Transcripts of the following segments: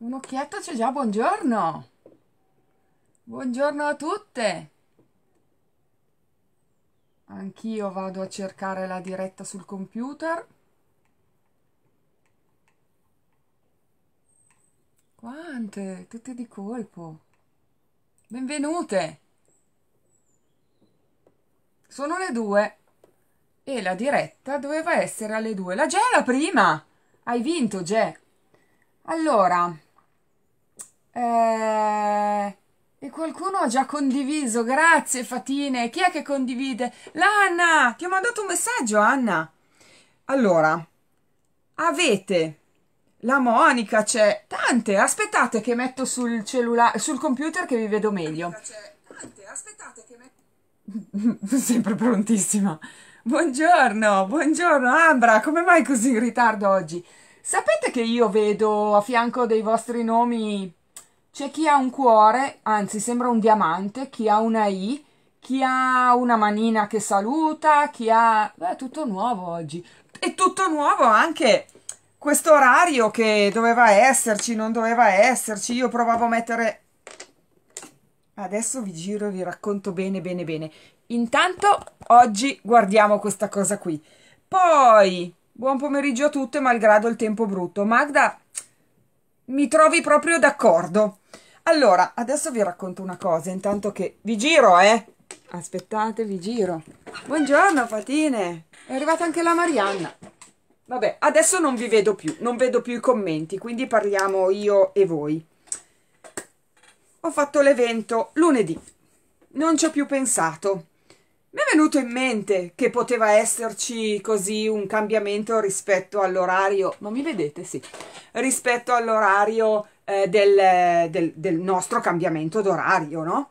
Un'occhietta c'è già, buongiorno! Buongiorno a tutte! Anch'io vado a cercare la diretta sul computer. Quante, tutte di colpo. Benvenute. Sono le due e la diretta doveva essere alle due. La la prima. Hai vinto, Gè. Allora, eh, e qualcuno ha già condiviso, grazie Fatine. Chi è che condivide? L'Anna! Ti ho mandato un messaggio, Anna. Allora, avete la Monica c'è, tante. Aspettate che metto sul cellulare, sul computer che vi vedo meglio. Tante! Aspettate che metto... Sempre prontissima. Buongiorno, buongiorno Ambra, come mai così in ritardo oggi? Sapete che io vedo a fianco dei vostri nomi c'è chi ha un cuore, anzi sembra un diamante, chi ha una I, chi ha una manina che saluta, chi ha... Beh, è tutto nuovo oggi. È tutto nuovo anche questo orario che doveva esserci, non doveva esserci. Io provavo a mettere... Adesso vi giro e vi racconto bene, bene, bene. Intanto oggi guardiamo questa cosa qui. Poi, buon pomeriggio a tutte, malgrado il tempo brutto. Magda mi trovi proprio d'accordo. Allora, adesso vi racconto una cosa, intanto che vi giro, eh? Aspettate, vi giro. Buongiorno, Fatine. È arrivata anche la Marianna. Vabbè, adesso non vi vedo più, non vedo più i commenti, quindi parliamo io e voi. Ho fatto l'evento lunedì. Non ci ho più pensato. Mi è venuto in mente che poteva esserci così un cambiamento rispetto all'orario, ma mi vedete? Sì, rispetto all'orario eh, del, del, del, nostro cambiamento d'orario, no?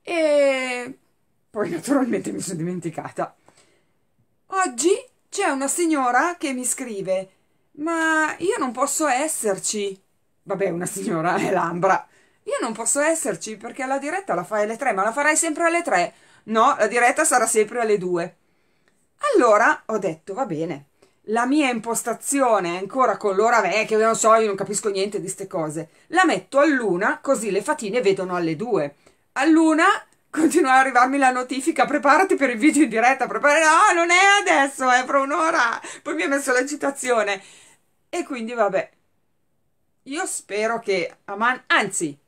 E poi naturalmente mi sono dimenticata. Oggi c'è una signora che mi scrive, ma io non posso esserci. Vabbè, una signora è l'ambra. Io non posso esserci perché la diretta la fai alle tre, ma la farai sempre alle tre. No, la diretta sarà sempre alle 2. Allora ho detto, va bene, la mia impostazione ancora con l'ora vecchia, non so, io non capisco niente di queste cose, la metto all'una così le fatine vedono alle 2. All'una continua ad arrivarmi la notifica, preparati per il video in diretta, preparati, no, non è adesso, è fra un'ora, poi mi ha messo l'agitazione. E quindi vabbè, io spero che Aman, anzi,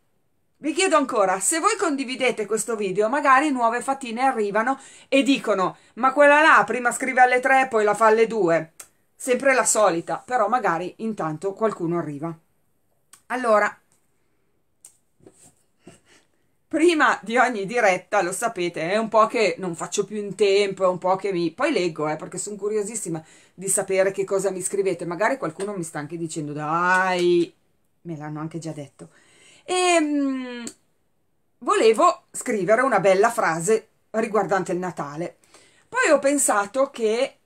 vi chiedo ancora, se voi condividete questo video, magari nuove fatine arrivano e dicono ma quella là prima scrive alle 3 poi la fa alle 2. Sempre la solita, però magari intanto qualcuno arriva. Allora, prima di ogni diretta, lo sapete, è un po' che non faccio più in tempo, è un po' che mi... Poi leggo, eh, perché sono curiosissima di sapere che cosa mi scrivete. Magari qualcuno mi sta anche dicendo, dai, me l'hanno anche già detto e ehm, mh, volevo scrivere una bella frase riguardante il Natale. Poi ho pensato che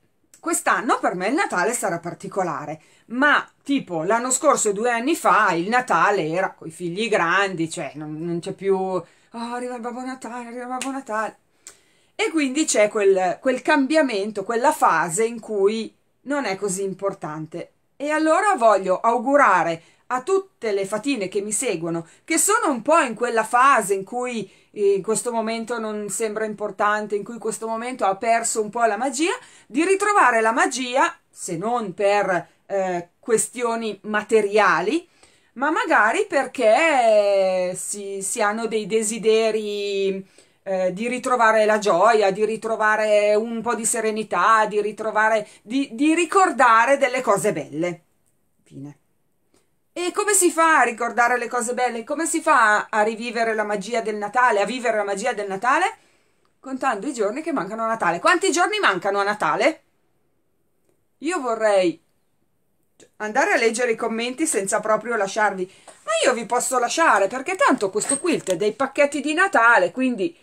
quest'anno per me il Natale sarà particolare, ma tipo l'anno scorso e due anni fa il Natale era con i figli grandi, cioè non, non c'è più oh, arriva il Babbo Natale, arriva il Babbo Natale. E quindi c'è quel, quel cambiamento, quella fase in cui non è così importante. E allora voglio augurare a tutte le fatine che mi seguono, che sono un po' in quella fase in cui eh, in questo momento non sembra importante, in cui questo momento ha perso un po' la magia, di ritrovare la magia, se non per eh, questioni materiali, ma magari perché si, si hanno dei desideri eh, di ritrovare la gioia, di ritrovare un po' di serenità, di ritrovare, di, di ricordare delle cose belle. Fine. E come si fa a ricordare le cose belle? Come si fa a rivivere la magia del Natale, a vivere la magia del Natale? Contando i giorni che mancano a Natale. Quanti giorni mancano a Natale? Io vorrei andare a leggere i commenti senza proprio lasciarvi. Ma io vi posso lasciare perché tanto questo quilt è dei pacchetti di Natale, quindi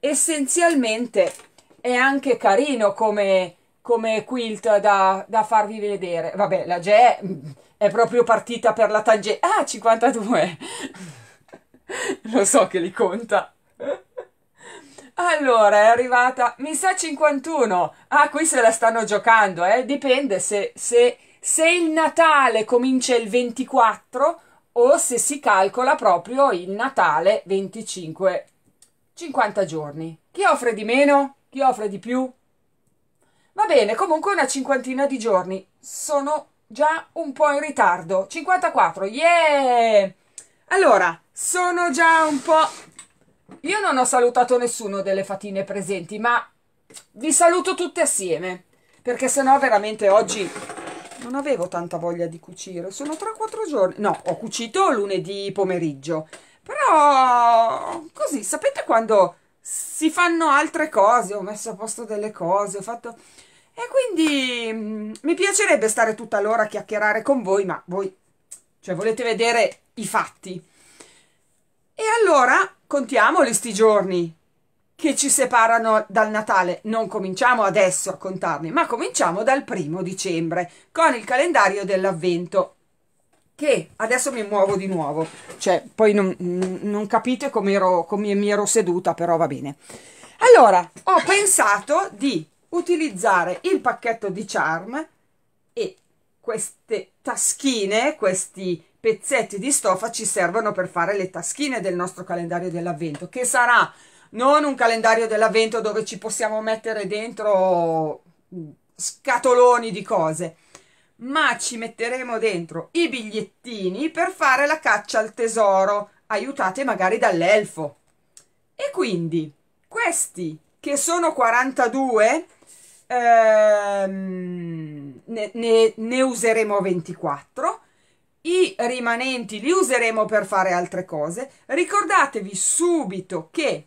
essenzialmente è anche carino come come quilt da, da farvi vedere. Vabbè, la Ge è proprio partita per la tangente. Ah, 52! Lo so che li conta. Allora, è arrivata, mi sa 51. Ah, qui se la stanno giocando, eh? Dipende se, se, se, il Natale comincia il 24 o se si calcola proprio il Natale 25. 50 giorni. Chi offre di meno? Chi offre di più? Va bene, comunque una cinquantina di giorni. Sono già un po' in ritardo. 54, yeah! Allora, sono già un po'... Io non ho salutato nessuno delle fatine presenti, ma vi saluto tutte assieme, perché sennò veramente oggi non avevo tanta voglia di cucire. Sono tra quattro giorni. No, ho cucito lunedì pomeriggio. Però così, sapete quando si fanno altre cose? Ho messo a posto delle cose, ho fatto... E quindi mm, mi piacerebbe stare tutta l'ora a chiacchierare con voi, ma voi cioè, volete vedere i fatti. E allora contiamo questi giorni che ci separano dal Natale. Non cominciamo adesso a contarne, ma cominciamo dal primo dicembre con il calendario dell'avvento. Che adesso mi muovo di nuovo, cioè poi non, non capite come, ero, come mi ero seduta, però va bene. Allora, ho pensato di utilizzare il pacchetto di charm e queste taschine, questi pezzetti di stoffa ci servono per fare le taschine del nostro calendario dell'avvento che sarà non un calendario dell'avvento dove ci possiamo mettere dentro scatoloni di cose ma ci metteremo dentro i bigliettini per fare la caccia al tesoro aiutate magari dall'elfo e quindi questi che sono 42 ehm, ne, ne, ne useremo 24 i rimanenti li useremo per fare altre cose. Ricordatevi subito che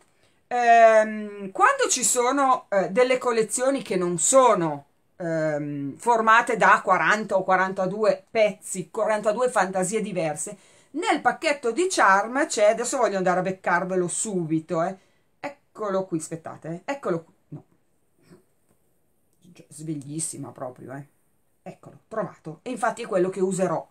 ehm, quando ci sono eh, delle collezioni che non sono ehm, formate da 40 o 42 pezzi, 42 fantasie diverse, nel pacchetto di Charm c'è, adesso voglio andare a beccarvelo subito, eh. eccolo qui, aspettate, eh. eccolo qui cioè, sveglissima proprio, eh. Eccolo, trovato. E infatti è quello che userò.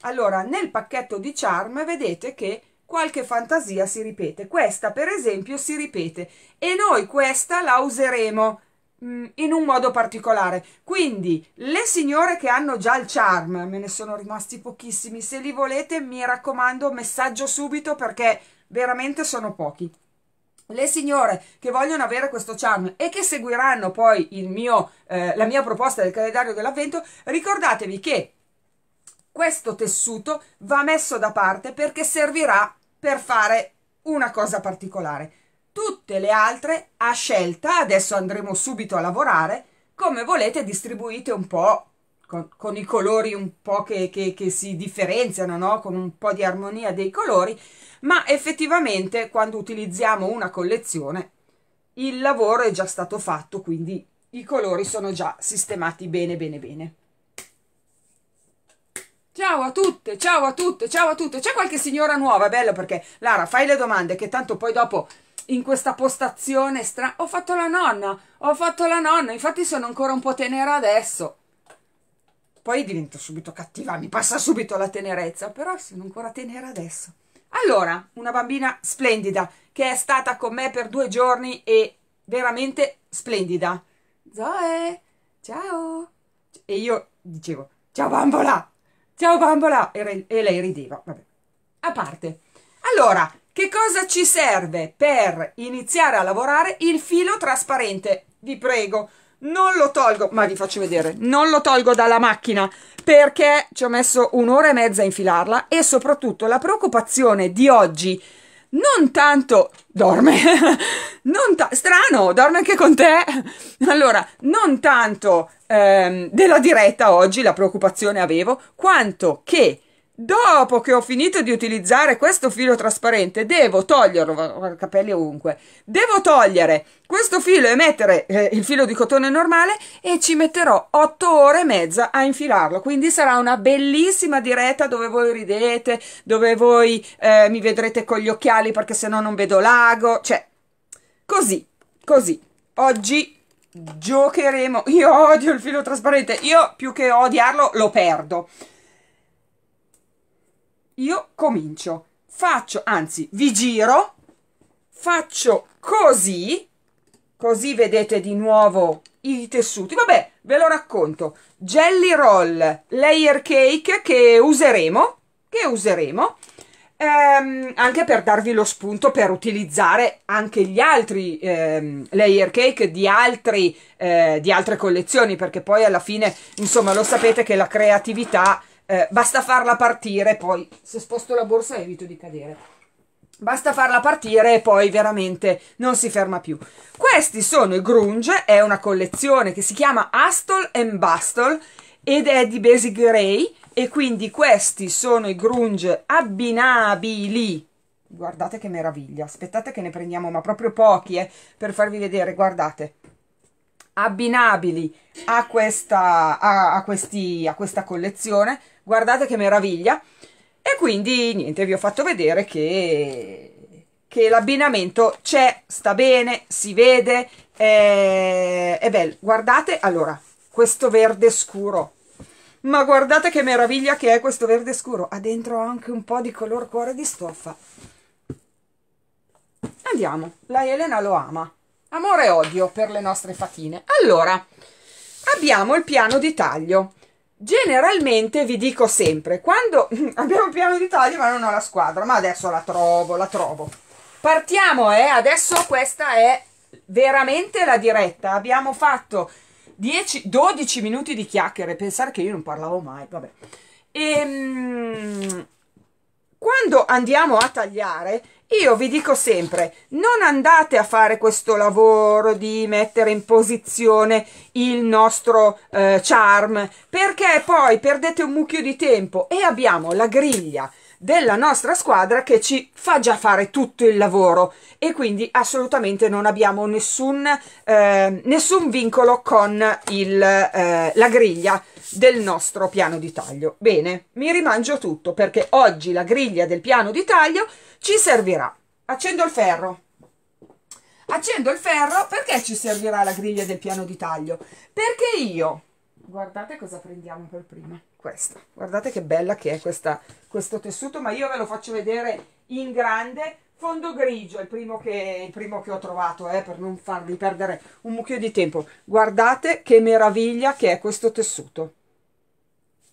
Allora, nel pacchetto di charm vedete che qualche fantasia si ripete. Questa, per esempio, si ripete e noi questa la useremo mm, in un modo particolare. Quindi, le signore che hanno già il charm, me ne sono rimasti pochissimi, se li volete mi raccomando messaggio subito perché veramente sono pochi le signore che vogliono avere questo charm e che seguiranno poi mio, eh, la mia proposta del calendario dell'avvento, ricordatevi che questo tessuto va messo da parte perché servirà per fare una cosa particolare. Tutte le altre a scelta, adesso andremo subito a lavorare, come volete distribuite un po' con, con i colori un po' che, che, che si differenziano, no? con un po' di armonia dei colori ma effettivamente quando utilizziamo una collezione il lavoro è già stato fatto, quindi i colori sono già sistemati bene bene bene. Ciao a tutte, ciao a tutte, ciao a tutte. C'è qualche signora nuova, bello perché Lara, fai le domande che tanto poi dopo in questa postazione strana ho fatto la nonna, ho fatto la nonna, infatti sono ancora un po' tenera adesso. Poi divento subito cattiva, mi passa subito la tenerezza, però sono ancora tenera adesso. Allora, una bambina splendida che è stata con me per due giorni e veramente splendida. Zoe, ciao. E io dicevo, ciao bambola, ciao bambola. E, e lei rideva, vabbè. A parte. Allora, che cosa ci serve per iniziare a lavorare il filo trasparente? Vi prego, non lo tolgo, ma vi faccio vedere, non lo tolgo dalla macchina perché ci ho messo un'ora e mezza a infilarla e soprattutto la preoccupazione di oggi non tanto dorme, non ta strano, dorme anche con te. Allora, non tanto ehm, della diretta oggi la preoccupazione avevo, quanto che Dopo che ho finito di utilizzare questo filo trasparente, devo toglierlo, capelli ovunque, devo togliere questo filo e mettere eh, il filo di cotone normale e ci metterò 8 ore e mezza a infilarlo. Quindi sarà una bellissima diretta dove voi ridete, dove voi eh, mi vedrete con gli occhiali perché se no non vedo l'ago, cioè così, così. Oggi giocheremo, io odio il filo trasparente, io più che odiarlo lo perdo io comincio, faccio, anzi vi giro, faccio così, così vedete di nuovo i tessuti, vabbè ve lo racconto, jelly roll, layer cake che useremo, che useremo, ehm, anche per darvi lo spunto per utilizzare anche gli altri ehm, layer cake di, altri, eh, di altre collezioni, perché poi alla fine, insomma, lo sapete che la creatività eh, basta farla partire, poi se sposto la borsa evito di cadere. Basta farla partire e poi veramente non si ferma più. Questi sono i grunge, è una collezione che si chiama Astol and Bustle ed è di Basic Grey e quindi questi sono i grunge abbinabili. Guardate che meraviglia, aspettate che ne prendiamo ma proprio pochi eh, per farvi vedere, guardate abbinabili a questa, a, a, questi, a questa collezione guardate che meraviglia e quindi niente vi ho fatto vedere che l'abbinamento c'è, sta bene, si vede, è, è bello. Guardate, allora, questo verde scuro. Ma guardate che meraviglia che è questo verde scuro. Ha dentro anche un po' di color cuore di stoffa. Andiamo, la Elena lo ama. Amore e odio per le nostre fatine. Allora, abbiamo il piano di taglio. Generalmente vi dico sempre, quando abbiamo un piano di taglio ma non ho la squadra, ma adesso la trovo, la trovo. Partiamo, eh, adesso questa è veramente la diretta, abbiamo fatto 10, 12 minuti di chiacchiere, pensare che io non parlavo mai, vabbè. E, ehm, quando andiamo a tagliare io vi dico sempre, non andate a fare questo lavoro di mettere in posizione il nostro eh, charm, perché poi perdete un mucchio di tempo e abbiamo la griglia della nostra squadra che ci fa già fare tutto il lavoro e quindi assolutamente non abbiamo nessun, eh, nessun vincolo con il, eh, la griglia del nostro piano di taglio. Bene, mi rimangio tutto perché oggi la griglia del piano di taglio ci servirà accendo il ferro accendo il ferro perché ci servirà la griglia del piano di taglio perché io guardate cosa prendiamo per prima questa guardate che bella che è questa, questo tessuto ma io ve lo faccio vedere in grande fondo grigio il primo che, il primo che ho trovato eh, per non farvi perdere un mucchio di tempo guardate che meraviglia che è questo tessuto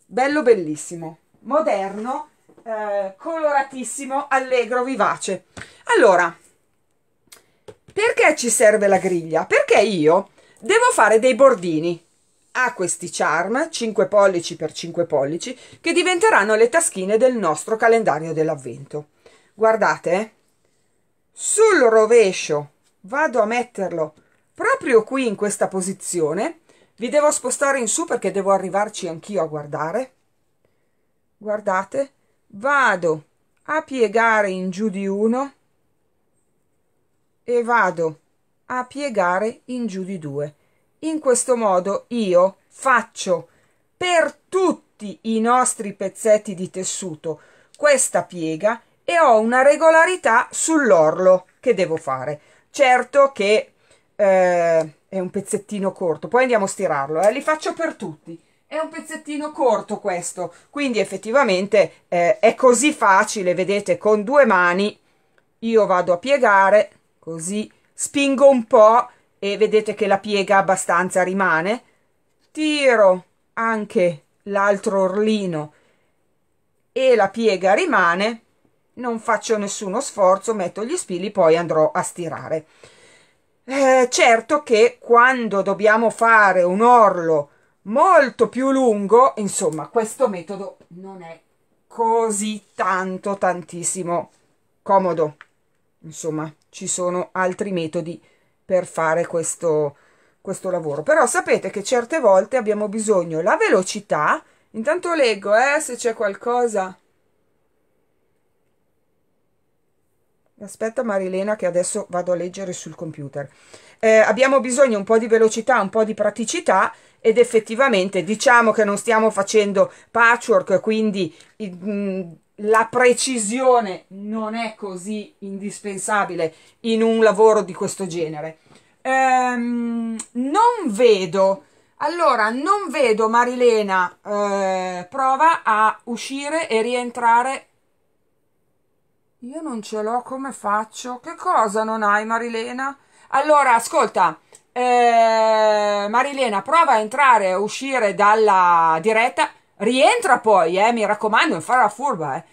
bello bellissimo moderno eh, coloratissimo, allegro, vivace. Allora, perché ci serve la griglia? Perché io devo fare dei bordini a questi charm 5 pollici per 5 pollici che diventeranno le taschine del nostro calendario dell'avvento. Guardate, eh. sul rovescio vado a metterlo proprio qui in questa posizione. Vi devo spostare in su perché devo arrivarci anch'io a guardare. Guardate, vado a piegare in giù di uno e vado a piegare in giù di due. In questo modo io faccio per tutti i nostri pezzetti di tessuto questa piega e ho una regolarità sull'orlo che devo fare. Certo che eh, è un pezzettino corto, poi andiamo a stirarlo, eh? li faccio per tutti è un pezzettino corto questo quindi effettivamente eh, è così facile vedete con due mani io vado a piegare così spingo un po e vedete che la piega abbastanza rimane tiro anche l'altro orlino e la piega rimane non faccio nessuno sforzo metto gli spilli poi andrò a stirare eh, certo che quando dobbiamo fare un orlo molto più lungo, insomma questo metodo non è così tanto tantissimo comodo. Insomma, ci sono altri metodi per fare questo, questo lavoro. Però sapete che certe volte abbiamo bisogno la velocità. Intanto leggo, eh, se c'è qualcosa. Aspetta Marilena che adesso vado a leggere sul computer. Eh, abbiamo bisogno un po' di velocità, un po' di praticità ed effettivamente diciamo che non stiamo facendo patchwork, quindi mm, la precisione non è così indispensabile in un lavoro di questo genere. Ehm, non vedo, allora non vedo Marilena, eh, prova a uscire e rientrare. Io non ce l'ho, come faccio? Che cosa non hai Marilena? Allora, ascolta, eh, Marilena, prova a entrare e uscire dalla diretta. Rientra poi, eh, mi raccomando, non fare la furba. Eh.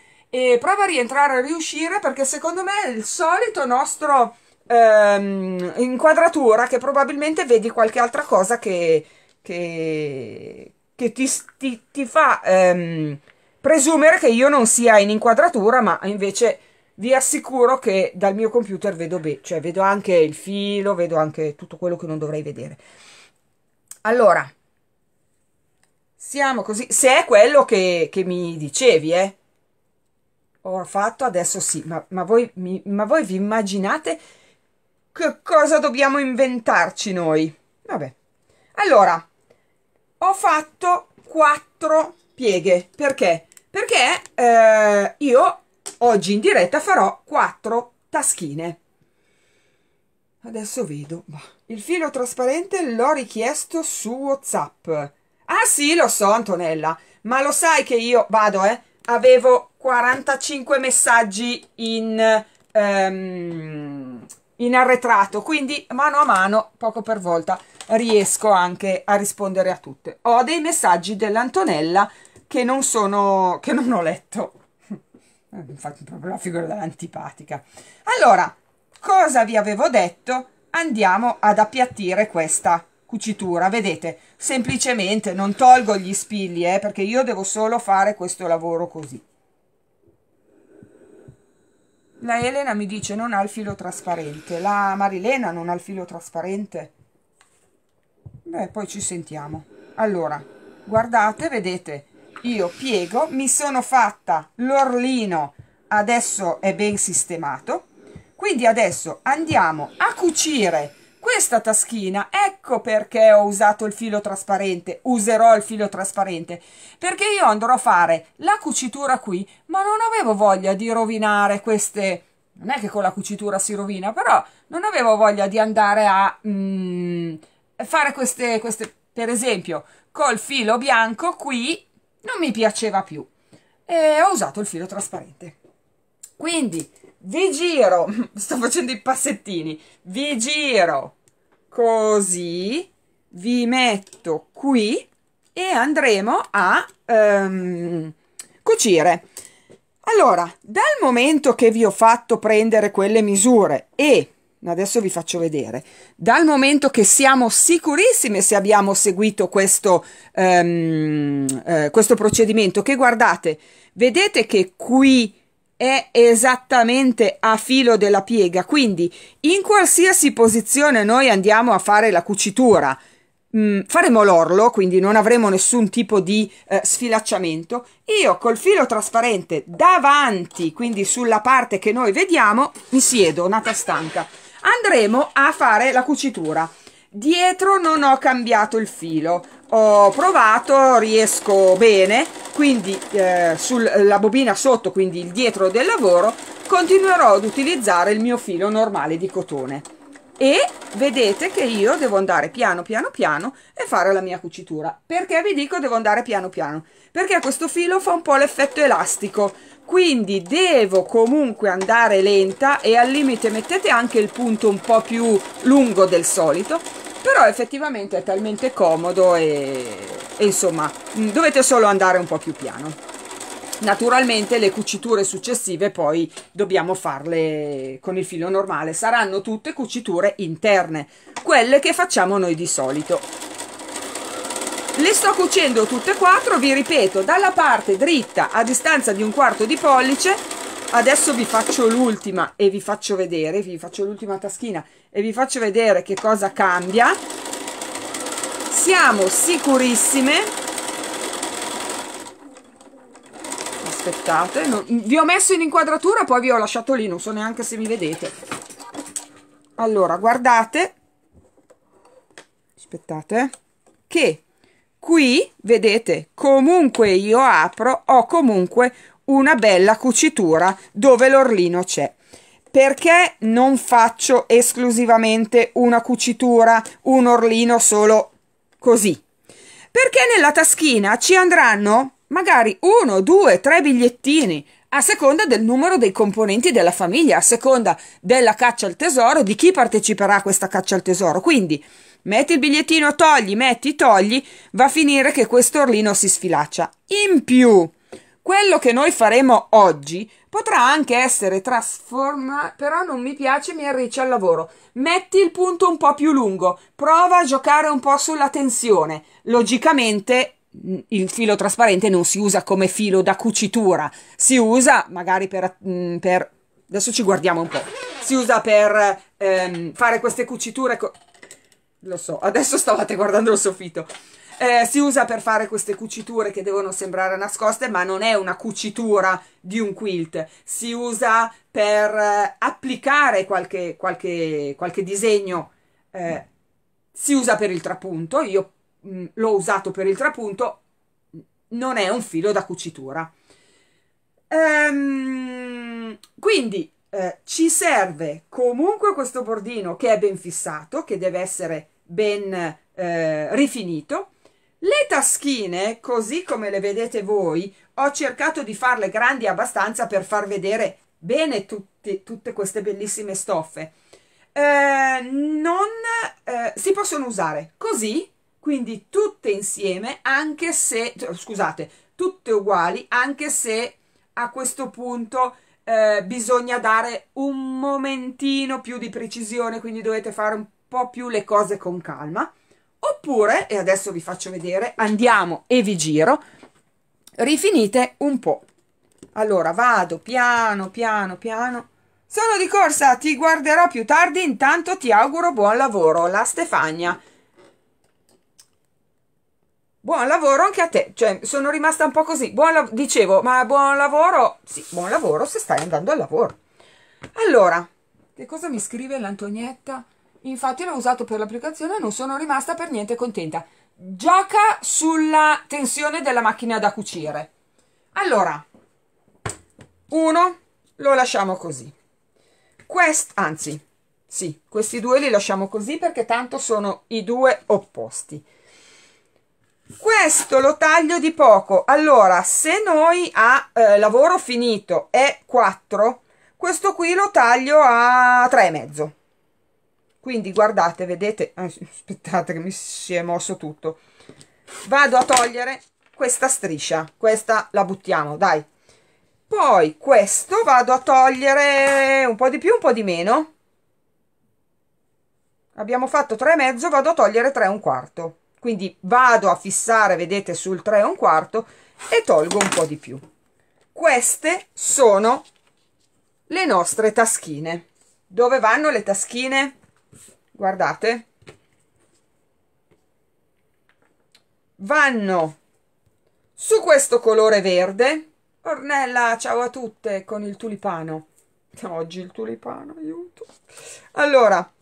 E prova a rientrare e riuscire perché secondo me è il solito nostro ehm, inquadratura che probabilmente vedi qualche altra cosa che, che, che ti, ti, ti, fa ehm, presumere che io non sia in inquadratura, ma invece vi assicuro che dal mio computer vedo bene, cioè vedo anche il filo, vedo anche tutto quello che non dovrei vedere. Allora, siamo così, se è quello che, che mi dicevi, eh. Ho fatto adesso sì, ma, ma, voi, mi, ma voi vi immaginate che cosa dobbiamo inventarci noi? Vabbè. Allora, ho fatto quattro pieghe, perché? Perché eh, io Oggi in diretta farò quattro taschine. Adesso vedo. Il filo trasparente l'ho richiesto su WhatsApp. Ah sì, lo so Antonella, ma lo sai che io, vado eh, avevo 45 messaggi in, um, in arretrato, quindi mano a mano, poco per volta, riesco anche a rispondere a tutte. Ho dei messaggi dell'Antonella che non sono, che non ho letto. Eh, infatti proprio la figura dell'antipatica. Allora, cosa vi avevo detto? Andiamo ad appiattire questa cucitura, vedete, semplicemente non tolgo gli spilli, eh, perché io devo solo fare questo lavoro così. La Elena mi dice non ha il filo trasparente, la Marilena non ha il filo trasparente. Beh, poi ci sentiamo. Allora, guardate, vedete, io piego, mi sono fatta l'orlino, adesso è ben sistemato, quindi adesso andiamo a cucire questa taschina, ecco perché ho usato il filo trasparente, userò il filo trasparente, perché io andrò a fare la cucitura qui, ma non avevo voglia di rovinare queste, non è che con la cucitura si rovina, però non avevo voglia di andare a mm, fare queste, queste, per esempio, col filo bianco qui non mi piaceva più e ho usato il filo trasparente. Quindi vi giro, sto facendo i passettini, vi giro così, vi metto qui e andremo a um, cucire. Allora, dal momento che vi ho fatto prendere quelle misure e Adesso vi faccio vedere. Dal momento che siamo sicurissime se abbiamo seguito questo, um, eh, questo procedimento, che guardate, vedete che qui è esattamente a filo della piega, quindi in qualsiasi posizione noi andiamo a fare la cucitura, mh, mm, faremo l'orlo, quindi non avremo nessun tipo di eh, sfilacciamento. Io col filo trasparente davanti, quindi sulla parte che noi vediamo, mi siedo, nata stanca andremo a fare la cucitura dietro non ho cambiato il filo ho provato riesco bene quindi eh, sulla bobina sotto quindi il dietro del lavoro continuerò ad utilizzare il mio filo normale di cotone e vedete che io devo andare piano piano piano e fare la mia cucitura perché vi dico devo andare piano piano perché questo filo fa un po' l'effetto elastico quindi devo comunque andare lenta e al limite mettete anche il punto un po' più lungo del solito però effettivamente è talmente comodo e, e insomma mm, dovete solo andare un po' più piano Naturalmente le cuciture successive poi dobbiamo farle con il filo normale, saranno tutte cuciture interne, quelle che facciamo noi di solito le sto cucendo tutte e quattro vi ripeto dalla parte dritta a distanza di un quarto di pollice adesso vi faccio l'ultima e vi faccio vedere vi faccio l'ultima taschina e vi faccio vedere che cosa cambia siamo sicurissime aspettate non, vi ho messo in inquadratura poi vi ho lasciato lì non so neanche se mi vedete allora guardate aspettate eh. che Qui, vedete, comunque io apro, ho comunque una bella cucitura dove l'orlino c'è. Perché non faccio esclusivamente una cucitura, un orlino solo così? Perché nella taschina ci andranno magari uno, due, tre bigliettini, a seconda del numero dei componenti della famiglia, a seconda della caccia al tesoro, di chi parteciperà a questa caccia al tesoro. Quindi Metti il bigliettino, togli, metti, togli, va a finire che questo orlino si sfilaccia. In più, quello che noi faremo oggi potrà anche essere trasformato, però non mi piace, mi arriccia il lavoro. Metti il punto un po' più lungo, prova a giocare un po' sulla tensione. Logicamente mm, il filo trasparente non si usa come filo da cucitura, si usa magari per, mm, per adesso ci guardiamo un po'. Si usa per ehm, fare queste cuciture. Co- lo so, adesso stavate guardando il soffitto. Eh, si usa per fare queste cuciture che devono sembrare nascoste, ma non è una cucitura di un quilt. Si usa per eh, applicare qualche, qualche, qualche disegno. Eh, si usa per il trapunto. Io mm, l'ho usato per il trapunto. Non è un filo da cucitura. Ehm, quindi eh, ci serve comunque questo bordino che è ben fissato, che deve essere ben eh, rifinito. Le taschine, così come le vedete voi, ho cercato di farle grandi abbastanza per far vedere bene tutti, tutte queste bellissime stoffe. Eh, non eh, si possono usare così, quindi tutte insieme, anche se, scusate, tutte uguali, anche se a questo punto eh, bisogna dare un momentino più di precisione, quindi dovete fare un po' più le cose con calma. Oppure, e adesso vi faccio vedere, andiamo e vi giro, rifinite un po'. Allora, vado piano, piano, piano. Sono di corsa, ti guarderò più tardi, intanto ti auguro buon lavoro, la Stefania. Buon lavoro anche a te, cioè sono rimasta un po' così, buon dicevo, ma buon lavoro, sì, buon lavoro se stai andando al lavoro. Allora, che cosa mi scrive l'Antonietta? Infatti l'ho usato per l'applicazione e non sono rimasta per niente contenta. Gioca sulla tensione della macchina da cucire. Allora, uno lo lasciamo così. Quest, anzi, sì, questi due li lasciamo così perché tanto sono i due opposti questo lo taglio di poco allora se noi a eh, lavoro finito è 4 questo qui lo taglio a e mezzo quindi guardate vedete aspettate che mi si è mosso tutto vado a togliere questa striscia questa la buttiamo dai poi questo vado a togliere un po' di più un po' di meno abbiamo fatto e mezzo vado a togliere 3 un quarto quindi vado a fissare vedete sul 3 e un quarto e tolgo un po' di più queste sono le nostre taschine dove vanno le taschine? guardate vanno su questo colore verde Ornella ciao a tutte con il tulipano oggi il tulipano aiuto allora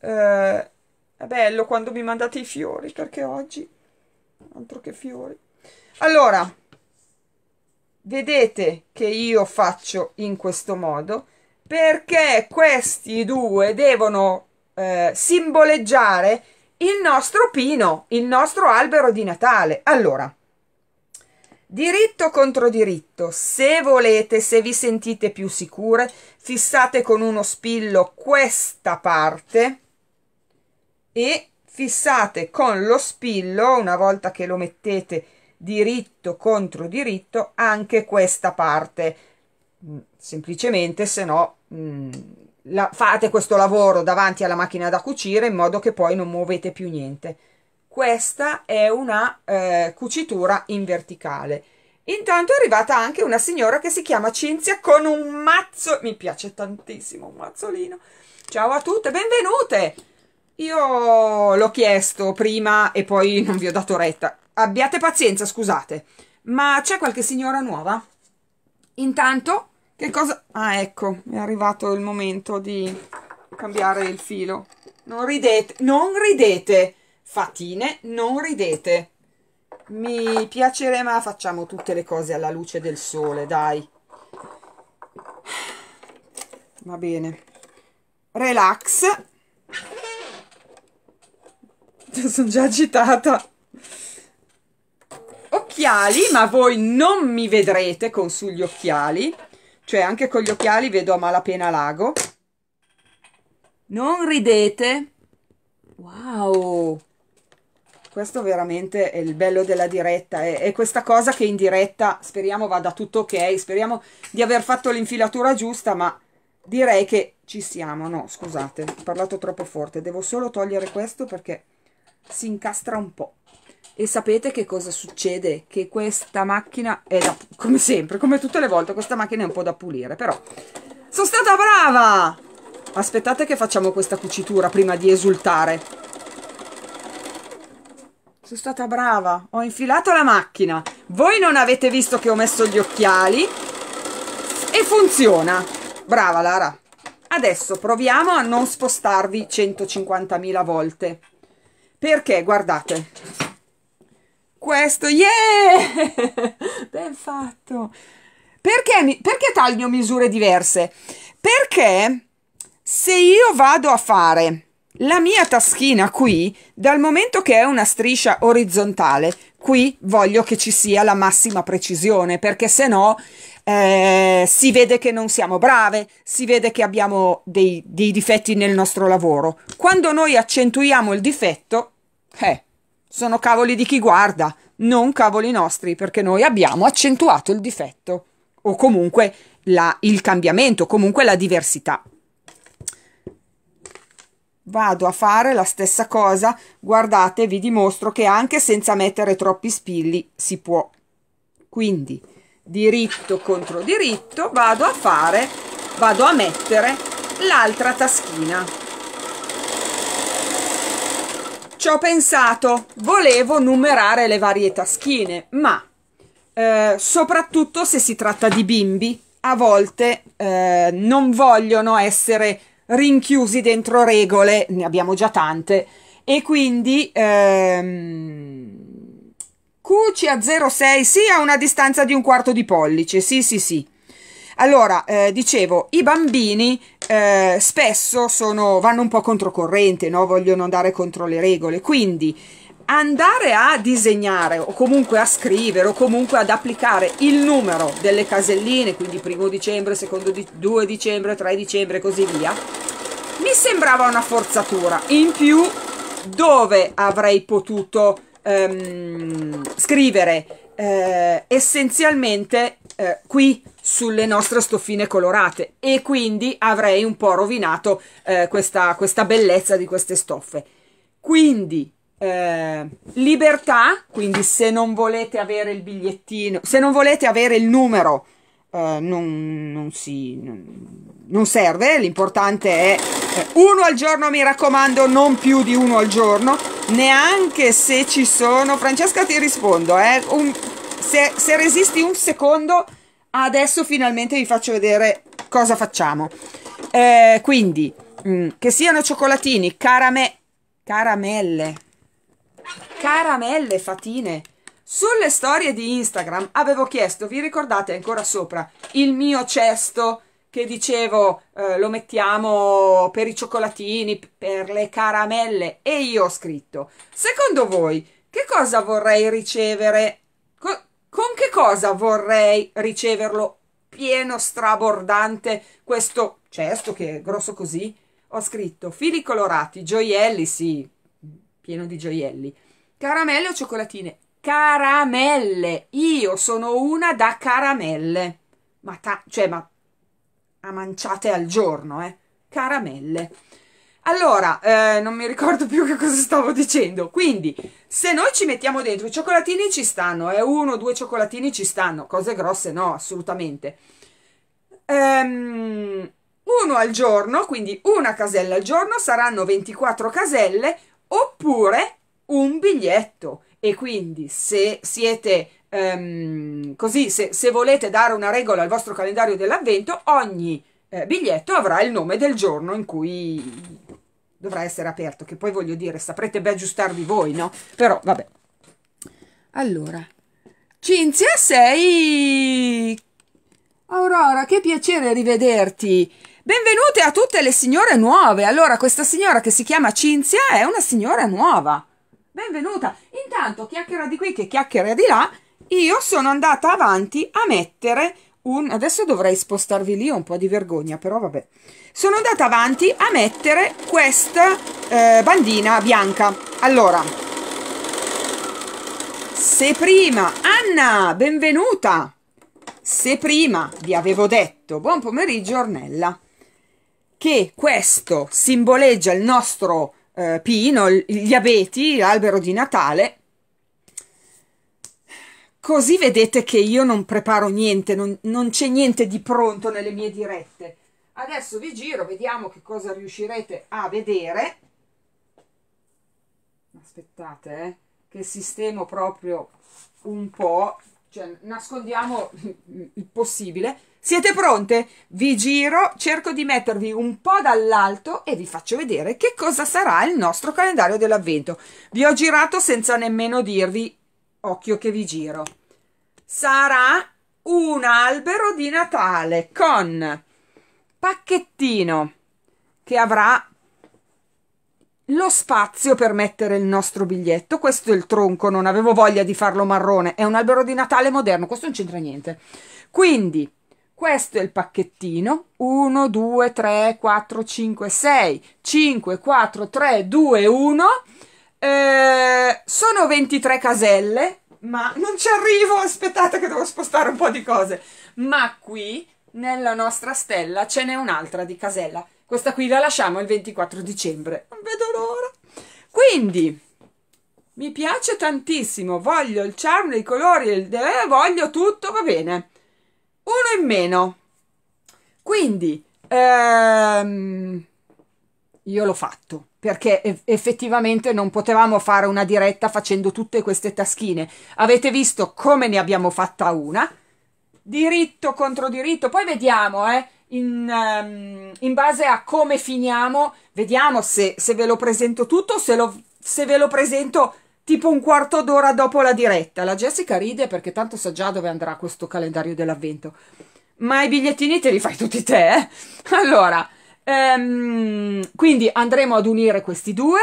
eh, è bello quando mi mandate i fiori, perché oggi altro che fiori. Allora, vedete che io faccio in questo modo perché questi due devono eh, simboleggiare il nostro pino, il nostro albero di Natale. Allora, diritto contro diritto, se volete, se vi sentite più sicure, fissate con uno spillo questa parte e fissate con lo spillo, una volta che lo mettete diritto contro diritto, anche questa parte. Mm, semplicemente, se no, mh, mm, la, fate questo lavoro davanti alla macchina da cucire in modo che poi non muovete più niente. Questa è una eh, cucitura in verticale. Intanto è arrivata anche una signora che si chiama Cinzia con un mazzo, mi piace tantissimo un mazzolino. Ciao a tutte, benvenute! Io l'ho chiesto prima e poi non vi ho dato retta. Abbiate pazienza, scusate. Ma c'è qualche signora nuova? Intanto, che cosa... Ah, ecco, è arrivato il momento di cambiare il filo. Non ridete, non ridete. Fatine, non ridete. Mi piacerebbe, ma facciamo tutte le cose alla luce del sole, dai. Va bene. Relax. Sono già agitata. Occhiali, ma voi non mi vedrete con sugli occhiali. Cioè, anche con gli occhiali vedo a malapena l'ago. Non ridete. Wow! Questo veramente è il bello della diretta. È, è, questa cosa che in diretta speriamo vada tutto ok. Speriamo di aver fatto l'infilatura giusta, ma direi che ci siamo. No, scusate, ho parlato troppo forte. Devo solo togliere questo perché si incastra un po' e sapete che cosa succede? Che questa macchina è da, come sempre, come tutte le volte, questa macchina è un po' da pulire, però sono stata brava! Aspettate che facciamo questa cucitura prima di esultare. Sono stata brava, ho infilato la macchina. Voi non avete visto che ho messo gli occhiali e funziona. Brava Lara. Adesso proviamo a non spostarvi 150.000 volte perché guardate questo yeah ben fatto perché, perché taglio misure diverse perché se io vado a fare la mia taschina qui, dal momento che è una striscia orizzontale, qui voglio che ci sia la massima precisione, perché se no eh, si vede che non siamo brave, si vede che abbiamo dei, dei difetti nel nostro lavoro. Quando noi accentuiamo il difetto, eh, sono cavoli di chi guarda, non cavoli nostri, perché noi abbiamo accentuato il difetto, o comunque la, il cambiamento, comunque la diversità. Vado a fare la stessa cosa, guardate, vi dimostro che anche senza mettere troppi spilli si può. Quindi, diritto contro diritto, vado a fare, vado a mettere l'altra taschina ci ho pensato, volevo numerare le varie taschine, ma eh, soprattutto se si tratta di bimbi, a volte eh, non vogliono essere rinchiusi dentro regole, ne abbiamo già tante, e quindi ehm, QCA06 sì a una distanza di un quarto di pollice, sì sì sì, allora, eh, dicevo, i bambini eh, spesso sono, vanno un po' controcorrente, no? vogliono andare contro le regole, quindi andare a disegnare o comunque a scrivere o comunque ad applicare il numero delle caselline, quindi primo dicembre, secondo di, 2 dicembre, 3 dicembre e così via, mi sembrava una forzatura. In più, dove avrei potuto ehm, scrivere eh, essenzialmente eh, qui sulle nostre stoffine colorate e quindi avrei un po' rovinato eh, questa, questa, bellezza di queste stoffe. Quindi eh, libertà, quindi se non volete avere il bigliettino, se non volete avere il numero, eh, non, non, si, non, serve, l'importante è eh, uno al giorno, mi raccomando, non più di uno al giorno, neanche se ci sono, Francesca ti rispondo, eh, un, se, se resisti un secondo adesso finalmente vi faccio vedere cosa facciamo eh, quindi mh, mm, che siano cioccolatini carame caramelle caramelle fatine sulle storie di Instagram avevo chiesto, vi ricordate ancora sopra, il mio cesto che dicevo eh, lo mettiamo per i cioccolatini, per le caramelle e io ho scritto, secondo voi che cosa vorrei ricevere con che cosa vorrei riceverlo pieno strabordante questo cesto che è grosso così? Ho scritto fili colorati, gioielli, sì, pieno di gioielli, caramelle o cioccolatine? Caramelle! Io sono una da caramelle. Ma ta- cioè, ma a manciate al giorno, eh? Caramelle. Allora, eh, non mi ricordo più che cosa stavo dicendo. Quindi, se noi ci mettiamo dentro, i cioccolatini ci stanno, eh, uno o due cioccolatini ci stanno, cose grosse no, assolutamente. Um, uno al giorno, quindi una casella al giorno, saranno 24 caselle, oppure un biglietto. E quindi, se siete um, così, se, se, volete dare una regola al vostro calendario dell'avvento, ogni eh, biglietto avrà il nome del giorno in cui dovrà essere aperto, che poi voglio dire, saprete ben aggiustarvi voi, no? Però, vabbè. Allora, Cinzia, sei... Aurora, che piacere rivederti! Benvenute a tutte le signore nuove! Allora, questa signora che si chiama Cinzia è una signora nuova. Benvenuta! Intanto, chiacchiera di qui che chiacchiera di là, io sono andata avanti a mettere un... Adesso dovrei spostarvi lì, ho un po' di vergogna, però vabbè sono andata avanti a mettere questa eh, bandina bianca allora se prima Anna benvenuta se prima vi avevo detto buon pomeriggio Ornella che questo simboleggia il nostro eh, pino, gli abeti, l'albero di Natale così vedete che io non preparo niente non, non c'è niente di pronto nelle mie dirette adesso vi giro vediamo che cosa riuscirete a vedere aspettate eh, che sistemo proprio un po' cioè nascondiamo il possibile siete pronte? vi giro cerco di mettervi un po' dall'alto e vi faccio vedere che cosa sarà il nostro calendario dell'avvento vi ho girato senza nemmeno dirvi occhio che vi giro sarà un albero di Natale con pacchettino che avrà lo spazio per mettere il nostro biglietto. Questo è il tronco, non avevo voglia di farlo marrone. È un albero di Natale moderno, questo non c'entra niente. Quindi, questo è il pacchettino. 1, 2, 3, 4, 5, 6, 5, 4, 3, 2, 1. sono 23 caselle, ma non ci arrivo. Aspettate che devo spostare un po' di cose. Ma qui nella nostra stella ce n'è un'altra di casella. Questa qui la lasciamo il 24 dicembre. Non vedo l'ora. Quindi, mi piace tantissimo. Voglio il charm, i colori, il... Eh, voglio tutto, va bene. Uno in meno. Quindi, ehm, io l'ho fatto perché effettivamente non potevamo fare una diretta facendo tutte queste taschine. Avete visto come ne abbiamo fatta una? diritto contro diritto, poi vediamo, eh, in, um, in, base a come finiamo, vediamo se, se ve lo presento tutto, se, lo, se ve lo presento tipo un quarto d'ora dopo la diretta. La Jessica ride perché tanto sa già dove andrà questo calendario dell'avvento. Ma i bigliettini te li fai tutti te, eh? Allora, um, quindi andremo ad unire questi due.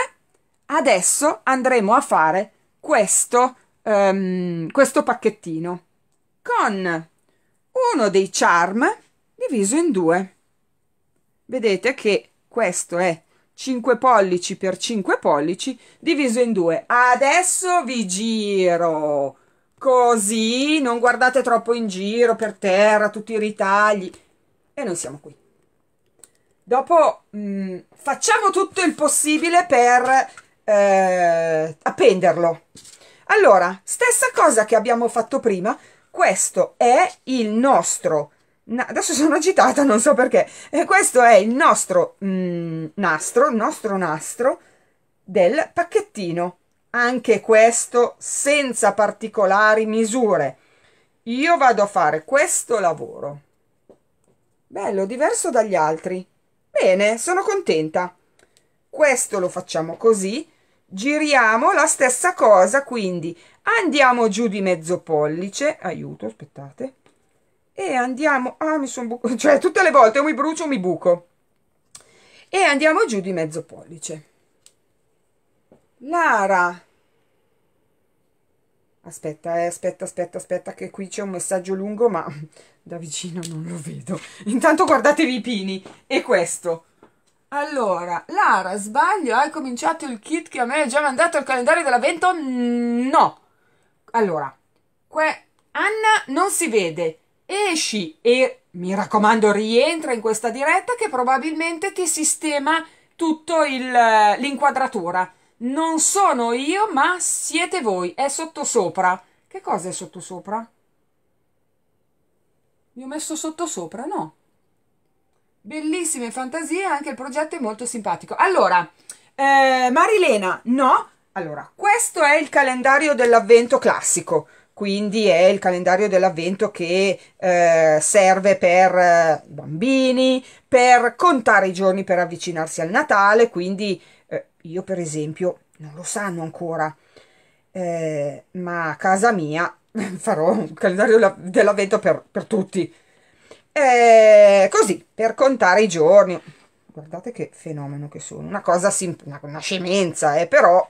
Adesso andremo a fare questo, um, questo pacchettino con uno dei charm diviso in due. Vedete che questo è 5 pollici per 5 pollici diviso in due. Adesso vi giro così, non guardate troppo in giro per terra, tutti i ritagli e noi siamo qui. Dopo mh, mm, facciamo tutto il possibile per eh, appenderlo. Allora, stessa cosa che abbiamo fatto prima, questo è il nostro adesso sono agitata, non so perché. Eh, questo è il nostro mm, nastro, il nostro nastro del pacchettino. Anche questo senza particolari misure. Io vado a fare questo lavoro. Bello, diverso dagli altri. Bene, sono contenta. Questo lo facciamo così. Giriamo la stessa cosa, quindi andiamo giù di mezzo pollice aiuto aspettate e andiamo ah mi sono buco cioè tutte le volte o mi brucio o mi buco e andiamo giù di mezzo pollice Lara aspetta eh, aspetta aspetta aspetta che qui c'è un messaggio lungo ma da vicino non lo vedo intanto guardatevi i pini e questo allora, Lara, sbaglio, hai cominciato il kit che a me hai già mandato il calendario dell'avvento? No! Allora, que... Anna non si vede. Esci e, mi raccomando, rientra in questa diretta che probabilmente ti sistema tutto il, l'inquadratura. Non sono io, ma siete voi. È sottosopra. Che cosa è sottosopra? Mi ho messo sottosopra, no? Bellissime fantasie, anche il progetto è molto simpatico. Allora, eh, Marilena, no, allora, questo è il calendario dell'avvento classico, quindi è il calendario dell'avvento che eh, serve per eh, i bambini, per contare i giorni per avvicinarsi al Natale, quindi eh, io per esempio non lo sanno ancora, eh, ma a casa mia farò un calendario dell'avvento per, per tutti, eh, così, per contare i giorni. Guardate che fenomeno che sono, una cosa, una, una scemenza, però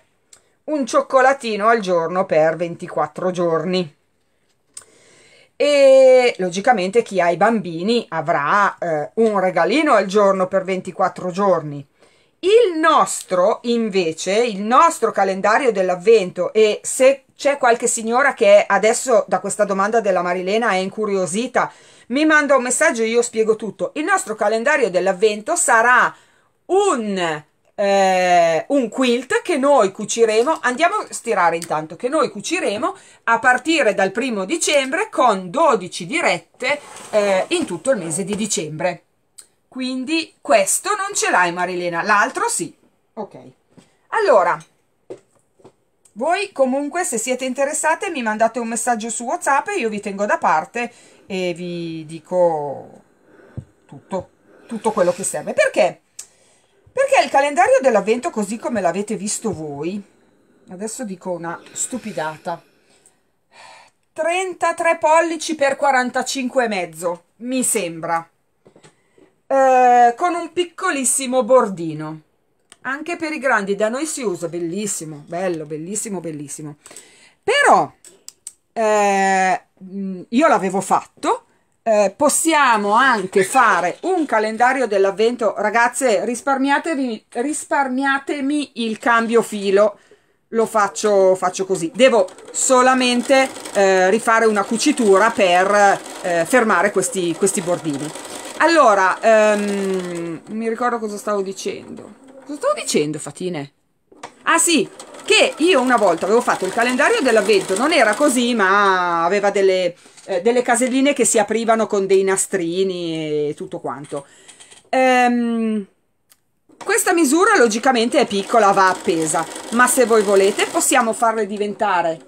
un cioccolatino al giorno per 24 giorni. E logicamente chi ha i bambini avrà eh, un regalino al giorno per 24 giorni. Il nostro, invece, il nostro calendario dell'avvento e se c'è qualche signora che adesso da questa domanda della Marilena è incuriosita, mi manda un messaggio e io spiego tutto. Il nostro calendario dell'avvento sarà un eh, un quilt che noi cuciremo, andiamo a stirare intanto, che noi cuciremo a partire dal primo dicembre con 12 dirette eh, in tutto il mese di dicembre. Quindi questo non ce l'hai Marilena, l'altro sì. Ok. Allora, voi comunque se siete interessate mi mandate un messaggio su Whatsapp io vi tengo da parte e vi dico tutto, tutto quello che serve. Perché? Perché il calendario dell'avvento così come l'avete visto voi, adesso dico una stupidata, 33 pollici per 45 e mezzo, mi sembra, eh, con un piccolissimo bordino. Anche per i grandi da noi si usa, bellissimo, bello, bellissimo, bellissimo. Però eh, io l'avevo fatto eh, possiamo anche fare un calendario dell'avvento ragazze risparmiatevi risparmiatemi il cambio filo lo faccio, faccio così devo solamente eh, rifare una cucitura per eh, fermare questi, questi bordini allora ehm, mi ricordo cosa stavo dicendo cosa stavo dicendo fatine ah sì che io una volta avevo fatto il calendario dell'avvento non era così ma aveva delle eh, delle caselline che si aprivano con dei nastrini e tutto quanto. Ehm, questa misura logicamente è piccola, va appesa, ma se voi volete possiamo farle diventare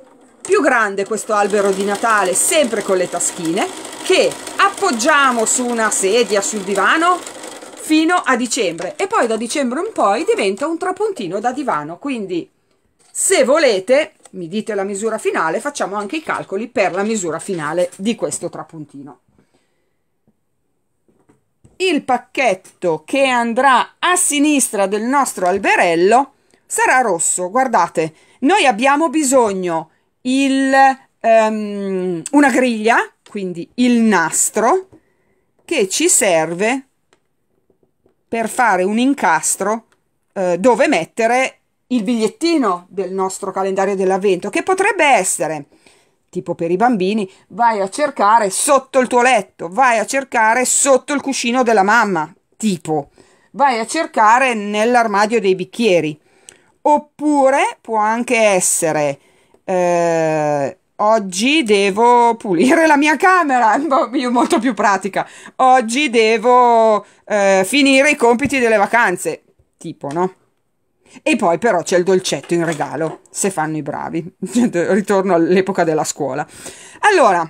più grande questo albero di Natale, sempre con le taschine, che appoggiamo su una sedia, sul divano, fino a dicembre e poi da dicembre in poi diventa un trapuntino da divano quindi se volete mi dite la misura finale, facciamo anche i calcoli per la misura finale di questo trapuntino. Il pacchetto che andrà a sinistra del nostro alberello sarà rosso. Guardate, noi abbiamo bisogno di um, ehm, una griglia, quindi il nastro, che ci serve per fare un incastro eh, dove mettere il bigliettino del nostro calendario dell'avvento, che potrebbe essere, tipo per i bambini, vai a cercare sotto il tuo letto, vai a cercare sotto il cuscino della mamma, tipo, vai a cercare nell'armadio dei bicchieri. Oppure può anche essere, eh, oggi devo pulire la mia camera, boh, molto più pratica, oggi devo eh, finire i compiti delle vacanze, tipo, no? E poi però c'è il dolcetto in regalo, se fanno i bravi. Ritorno all'epoca della scuola. Allora,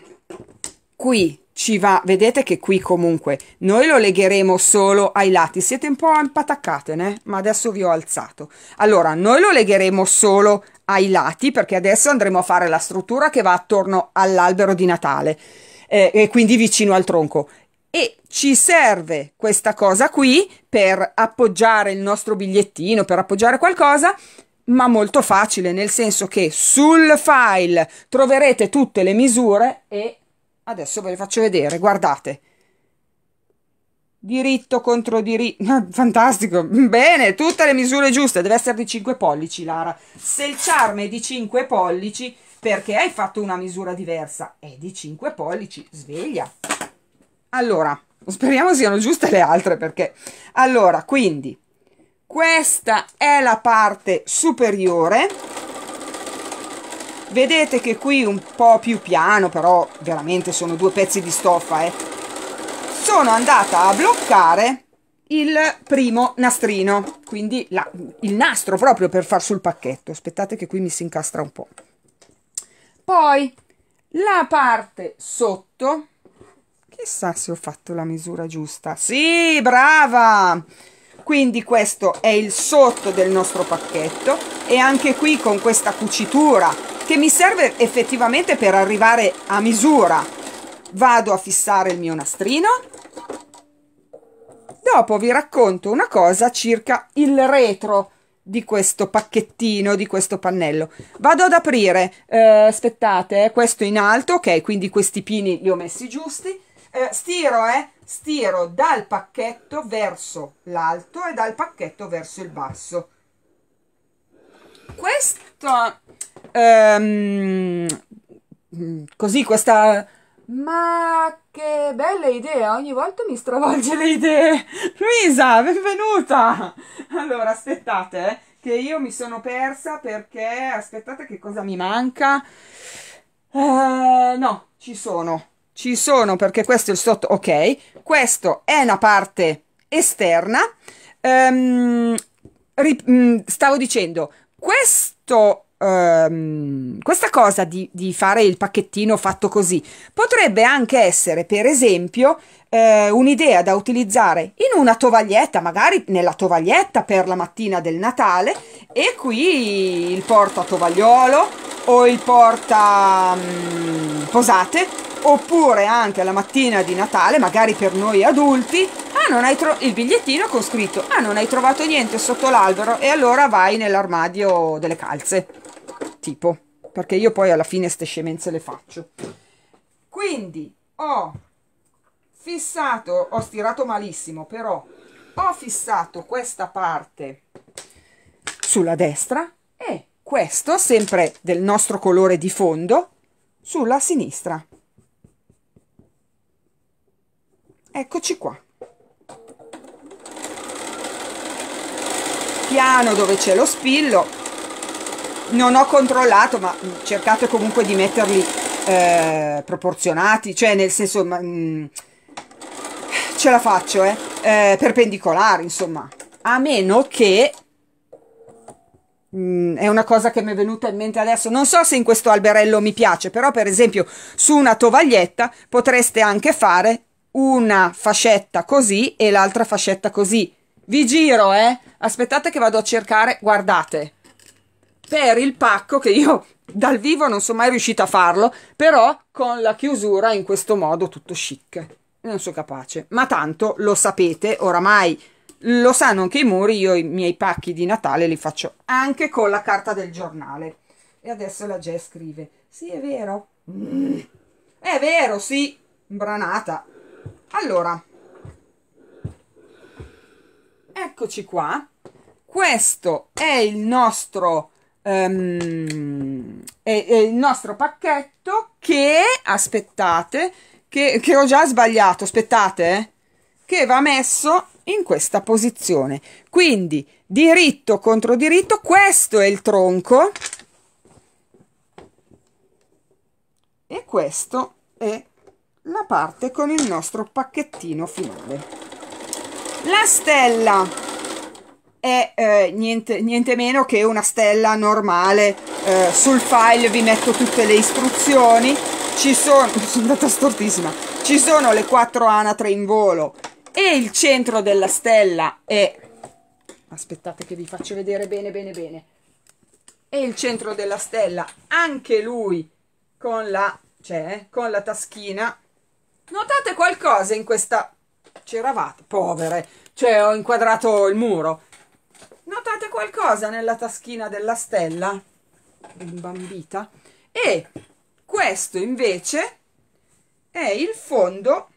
qui ci va, vedete che qui comunque noi lo legheremo solo ai lati, siete un po' impataccate, né? Eh? ma adesso vi ho alzato. Allora, noi lo legheremo solo ai lati perché adesso andremo a fare la struttura che va attorno all'albero di Natale eh, e quindi vicino al tronco e ci serve questa cosa qui per appoggiare il nostro bigliettino, per appoggiare qualcosa, ma molto facile, nel senso che sul file troverete tutte le misure e adesso ve le faccio vedere, guardate. Diritto contro diritto, fantastico, bene, tutte le misure giuste, deve essere di 5 pollici Lara. Se il charme è di 5 pollici, perché hai fatto una misura diversa? È di 5 pollici, sveglia. Allora, speriamo siano giuste le altre perché... Allora, quindi, questa è la parte superiore. Vedete che qui un po' più piano, però veramente sono due pezzi di stoffa, eh. Sono andata a bloccare il primo nastrino, quindi la, il nastro proprio per far sul pacchetto. Aspettate che qui mi si incastra un po'. Poi la parte sotto Chissà se ho fatto la misura giusta. Sì, brava! Quindi questo è il sotto del nostro pacchetto e anche qui con questa cucitura che mi serve effettivamente per arrivare a misura. Vado a fissare il mio nastrino. Dopo vi racconto una cosa circa il retro di questo pacchettino, di questo pannello. Vado ad aprire, eh, aspettate, eh, questo in alto, ok, quindi questi pini li ho messi giusti eh, stiro, eh, stiro dal pacchetto verso l'alto e dal pacchetto verso il basso. Questo, ehm, mm, così, questa... Ma che bella idea, ogni volta mi stravolge le idee. Luisa, benvenuta! Allora, aspettate, eh, che io mi sono persa perché... Aspettate che cosa mi manca. Eh, no, ci sono ci sono perché questo è il sotto ok questo è una parte esterna um, rip, mm, stavo dicendo questo um, questa cosa di, di, fare il pacchettino fatto così potrebbe anche essere per esempio eh, un'idea da utilizzare in una tovaglietta magari nella tovaglietta per la mattina del Natale e qui il porta tovagliolo o il porta um, posate oppure anche alla mattina di Natale, magari per noi adulti, ah, non hai tro- il bigliettino con scritto ah non hai trovato niente sotto l'albero e allora vai nell'armadio delle calze, tipo, perché io poi alla fine queste scemenze le faccio. Quindi ho fissato, ho stirato malissimo, però ho fissato questa parte sulla destra e questo sempre del nostro colore di fondo sulla sinistra. eccoci qua piano dove c'è lo spillo non ho controllato ma cercate comunque di metterli eh, proporzionati cioè nel senso mh, mm, ce la faccio eh, eh perpendicolare insomma a meno che Mm, è una cosa che mi è venuta in mente adesso. Non so se in questo alberello mi piace, però per esempio su una tovaglietta potreste anche fare una fascetta così e l'altra fascetta così. Vi giro, eh? Aspettate che vado a cercare, guardate, per il pacco che io dal vivo non sono mai riuscita a farlo, però con la chiusura in questo modo tutto chic. Non sono capace, ma tanto lo sapete, oramai lo sanno anche i muri, io i miei pacchi di Natale li faccio anche con la carta del giornale. E adesso la Jess scrive, sì è vero, mm. è vero, sì, branata, allora eccoci qua questo è il nostro um, è, è il nostro pacchetto che aspettate che, che ho già sbagliato aspettate eh, che va messo in questa posizione quindi diritto contro diritto questo è il tronco e questo è la parte con il nostro pacchettino finale. La stella è eh, niente, niente, meno che una stella normale, eh, sul file vi metto tutte le istruzioni, ci sono, sono andata stortissima, ci sono le quattro anatre in volo e il centro della stella è, aspettate che vi faccio vedere bene bene bene, e il centro della stella anche lui con la, cioè, con la taschina Notate qualcosa in questa... C'eravate, povere, cioè ho inquadrato il muro. Notate qualcosa nella taschina della stella, rimbambita, e questo invece è il fondo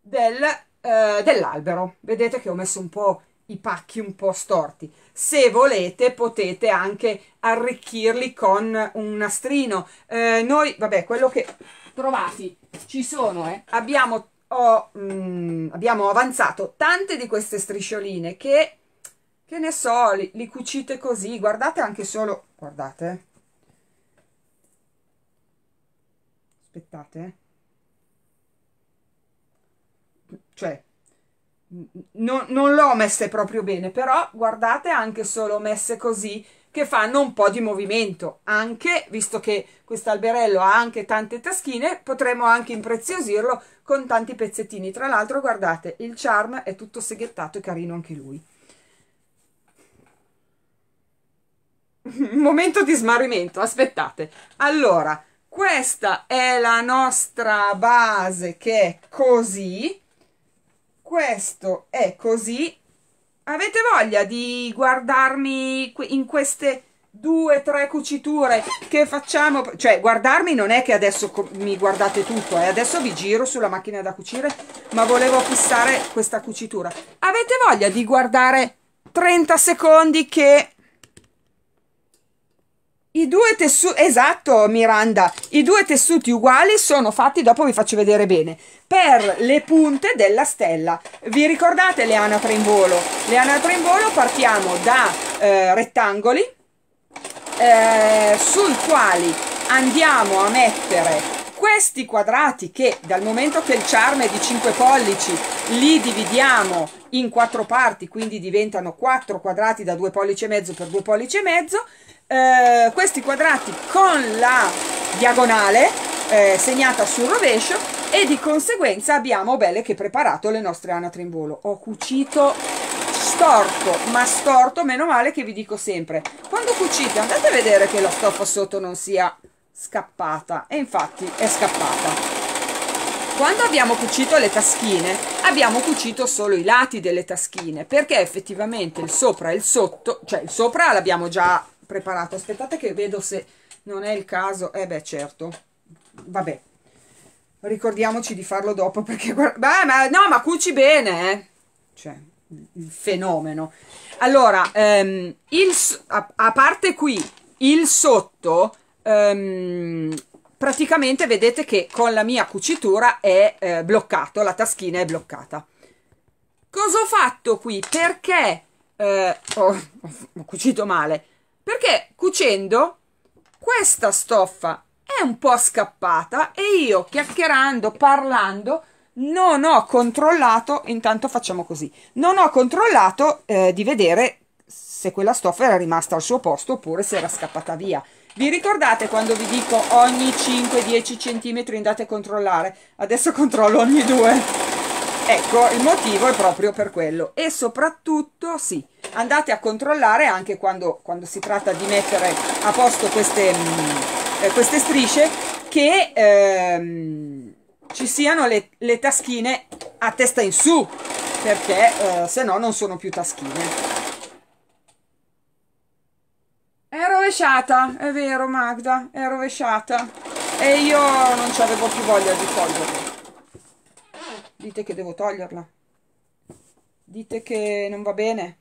del, eh, dell'albero. Vedete che ho messo un po' i pacchi un po' storti. Se volete potete anche arricchirli con un nastrino. Eh, noi, vabbè, quello che trovati ci sono, eh. Abbiamo, oh, mh, mm, abbiamo avanzato tante di queste striscioline che, che ne so, li, li cucite così. Guardate anche solo, guardate. Aspettate. Eh. Cioè, non, non l'ho messe proprio bene, però guardate anche solo messe così che fanno un po' di movimento. Anche, visto che questo alberello ha anche tante taschine, potremmo anche impreziosirlo con tanti pezzettini. Tra l'altro, guardate, il charm è tutto seghettato e carino anche lui. Momento di smarrimento, aspettate. Allora, questa è la nostra base che è così questo è così avete voglia di guardarmi in queste due, tre cuciture che facciamo, cioè guardarmi non è che adesso mi guardate tutto, eh? adesso vi giro sulla macchina da cucire, ma volevo fissare questa cucitura. Avete voglia di guardare 30 secondi che i due tessuti, esatto Miranda, i due tessuti uguali sono fatti, dopo vi faccio vedere bene, per le punte della stella. Vi ricordate le anatre in volo? Le anatre in volo partiamo da eh, rettangoli eh, sui quali andiamo a mettere questi quadrati che dal momento che il charme è di 5 pollici li dividiamo in quattro parti, quindi diventano 4 quadrati da 2 pollici e mezzo per 2 pollici e mezzo, eh, questi quadrati con la diagonale eh, segnata sul rovescio e di conseguenza abbiamo belle che preparato le nostre anatre in volo. Ho cucito storto, ma storto, meno male che vi dico sempre, quando cucite andate a vedere che lo stoffa sotto non sia scappata e infatti è scappata quando abbiamo cucito le taschine abbiamo cucito solo i lati delle taschine perché effettivamente il sopra e il sotto cioè il sopra l'abbiamo già preparato aspettate che vedo se non è il caso eh beh certo vabbè ricordiamoci di farlo dopo perché beh, ma, no ma cuci bene eh. cioè il fenomeno allora ehm, il, a, a parte qui il sotto ehm, praticamente vedete che con la mia cucitura è eh, bloccato, la taschina è bloccata. Cosa ho fatto qui? Perché eh, oh, ho cucito male? Perché cucendo questa stoffa è un po' scappata e io chiacchierando, parlando, non ho controllato, intanto facciamo così, non ho controllato eh, di vedere se quella stoffa era rimasta al suo posto oppure se era scappata via. Vi ricordate quando vi dico ogni 5-10 cm andate a controllare? Adesso controllo ogni due. Ecco, il motivo è proprio per quello. E soprattutto, sì, andate a controllare anche quando, quando si tratta di mettere a posto queste, mm, eh, queste strisce che ehm, ci siano le, le, taschine a testa in su, perché eh, se no non sono più taschine. È rovesciata, è vero Magda, è rovesciata. E io non ci avevo più voglia di toglierla. Dite che devo toglierla. Dite che non va bene.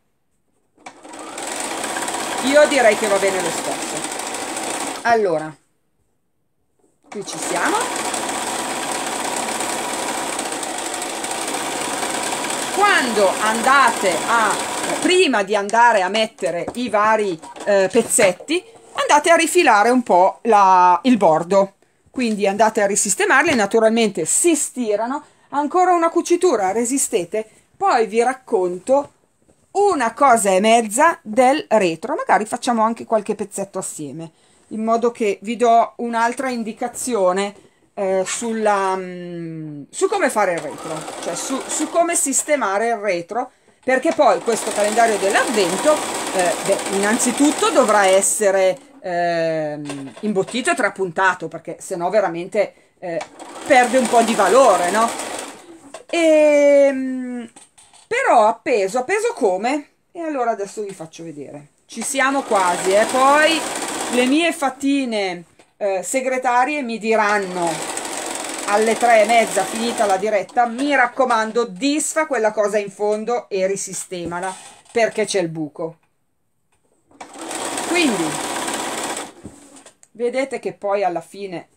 Io direi che va bene lo stesso. Allora, qui ci siamo. quando andate a prima di andare a mettere i vari eh, pezzetti andate a rifilare un po' la, il bordo quindi andate a risistemarli naturalmente si stirano ancora una cucitura resistete poi vi racconto una cosa e mezza del retro magari facciamo anche qualche pezzetto assieme in modo che vi do un'altra indicazione eh, sulla, mh, mm, su come fare il retro, cioè su, su, come sistemare il retro, perché poi questo calendario dell'avvento, eh, beh, innanzitutto dovrà essere eh, imbottito e trapuntato, perché sennò veramente eh, perde un po' di valore, no? E, ehm, mh, però appeso, appeso come? E allora adesso vi faccio vedere. Ci siamo quasi, eh? Poi le mie fatine eh, segretarie mi diranno alle tre e mezza finita la diretta mi raccomando disfa quella cosa in fondo e risistemala perché c'è il buco quindi vedete che poi alla fine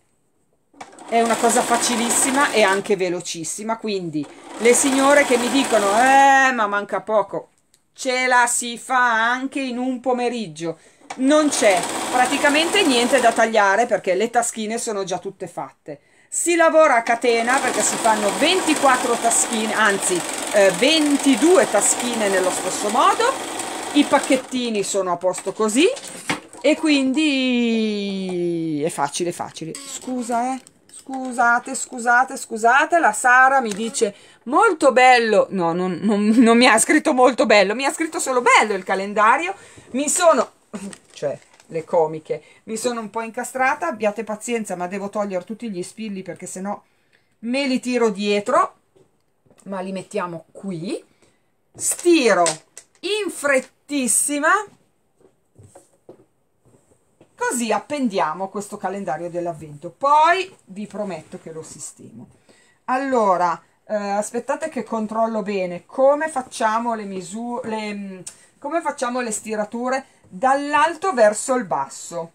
è una cosa facilissima e anche velocissima quindi le signore che mi dicono eh ma manca poco ce la si fa anche in un pomeriggio non c'è praticamente niente da tagliare perché le taschine sono già tutte fatte si lavora a catena perché si fanno 24 taschine anzi eh, 22 taschine nello stesso modo i pacchettini sono a posto così e quindi è facile facile scusa eh scusate, scusate, scusate, la Sara mi dice molto bello, no, non, non, non, mi ha scritto molto bello, mi ha scritto solo bello il calendario, mi sono cioè le comiche. Mi sono un po' incastrata, abbiate pazienza, ma devo togliere tutti gli spilli perché sennò me li tiro dietro. Ma li mettiamo qui. Stiro in frettissima. Così appendiamo questo calendario dell'avvento. Poi vi prometto che lo sistemo. Allora, eh, aspettate che controllo bene come facciamo le misure, mm, come facciamo le stirature dall'alto verso il basso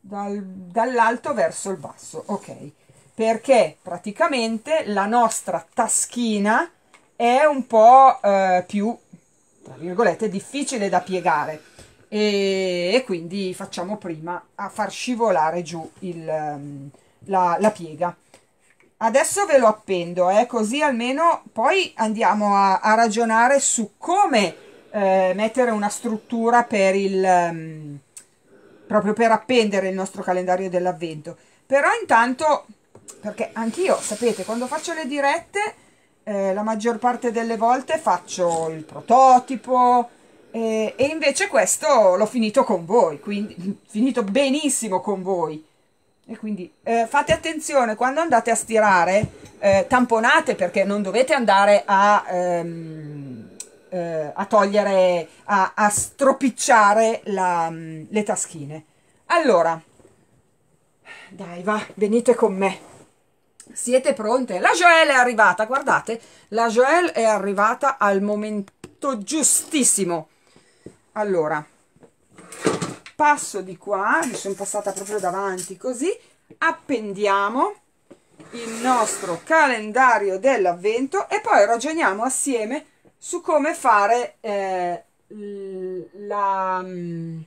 dal, dall'alto verso il basso ok perché praticamente la nostra taschina è un po' eh, più tra virgolette difficile da piegare e, e quindi facciamo prima a far scivolare giù il, ehm, la, la piega adesso ve lo appendo eh, così almeno poi andiamo a, a ragionare su come eh, mettere una struttura per il, um, proprio per appendere il nostro calendario dell'avvento. Però intanto, perché anch'io, sapete, quando faccio le dirette, eh, la maggior parte delle volte faccio il prototipo eh, e invece questo l'ho finito con voi, quindi finito benissimo con voi. E quindi eh, fate attenzione quando andate a stirare, eh, tamponate perché non dovete andare a... Ehm, eh, a togliere, a, a stropicciare la, mm, le taschine. Allora, dai va, venite con me. Siete pronte? La Joelle è arrivata, guardate, la Joelle è arrivata al momento giustissimo. Allora, passo di qua, mi sono passata proprio davanti così, appendiamo il nostro calendario dell'avvento e poi ragioniamo assieme su come fare eh, la, mm,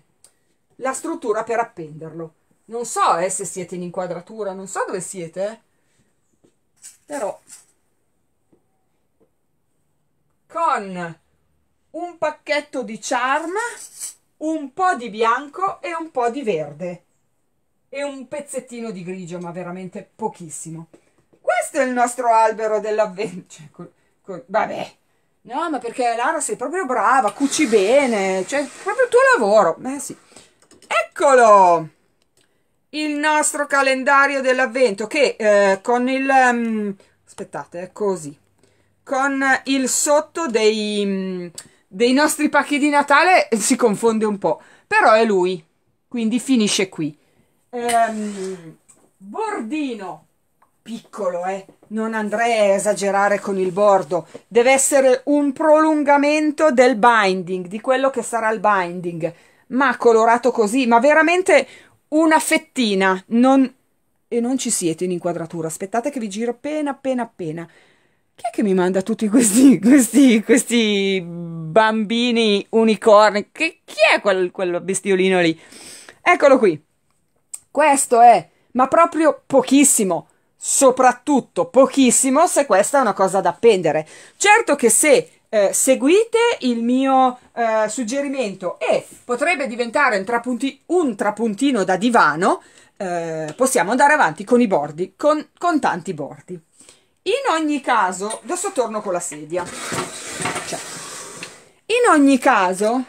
la, struttura per appenderlo. Non so eh, se siete in inquadratura, non so dove siete, però con un pacchetto di charm, un po' di bianco e un po' di verde e un pezzettino di grigio, ma veramente pochissimo. Questo è il nostro albero dell'avvento. Cioè, vabbè, No, ma perché Lara sei proprio brava, cuci bene, cioè proprio il tuo lavoro. Beh sì. Eccolo! Il nostro calendario dell'avvento che eh, con il... Um, aspettate, è così. Con il sotto dei, um, dei nostri pacchi di Natale eh, si confonde un po'. Però è lui, quindi finisce qui. Um, bordino piccolo, eh? non andrei a esagerare con il bordo, deve essere un prolungamento del binding, di quello che sarà il binding, ma colorato così, ma veramente una fettina, non... e non ci siete in inquadratura, aspettate che vi giro appena appena appena. Chi è che mi manda tutti questi, questi, questi bambini unicorni? Che, chi è quel, quel bestiolino lì? Eccolo qui. Questo è, ma proprio pochissimo, soprattutto pochissimo se questa è una cosa da appendere. Certo che se eh, seguite il mio eh, suggerimento e potrebbe diventare un, trapunti, un trapuntino da divano, eh, possiamo andare avanti con i bordi, con, con, tanti bordi. In ogni caso, adesso torno con la sedia. Cioè, in ogni caso,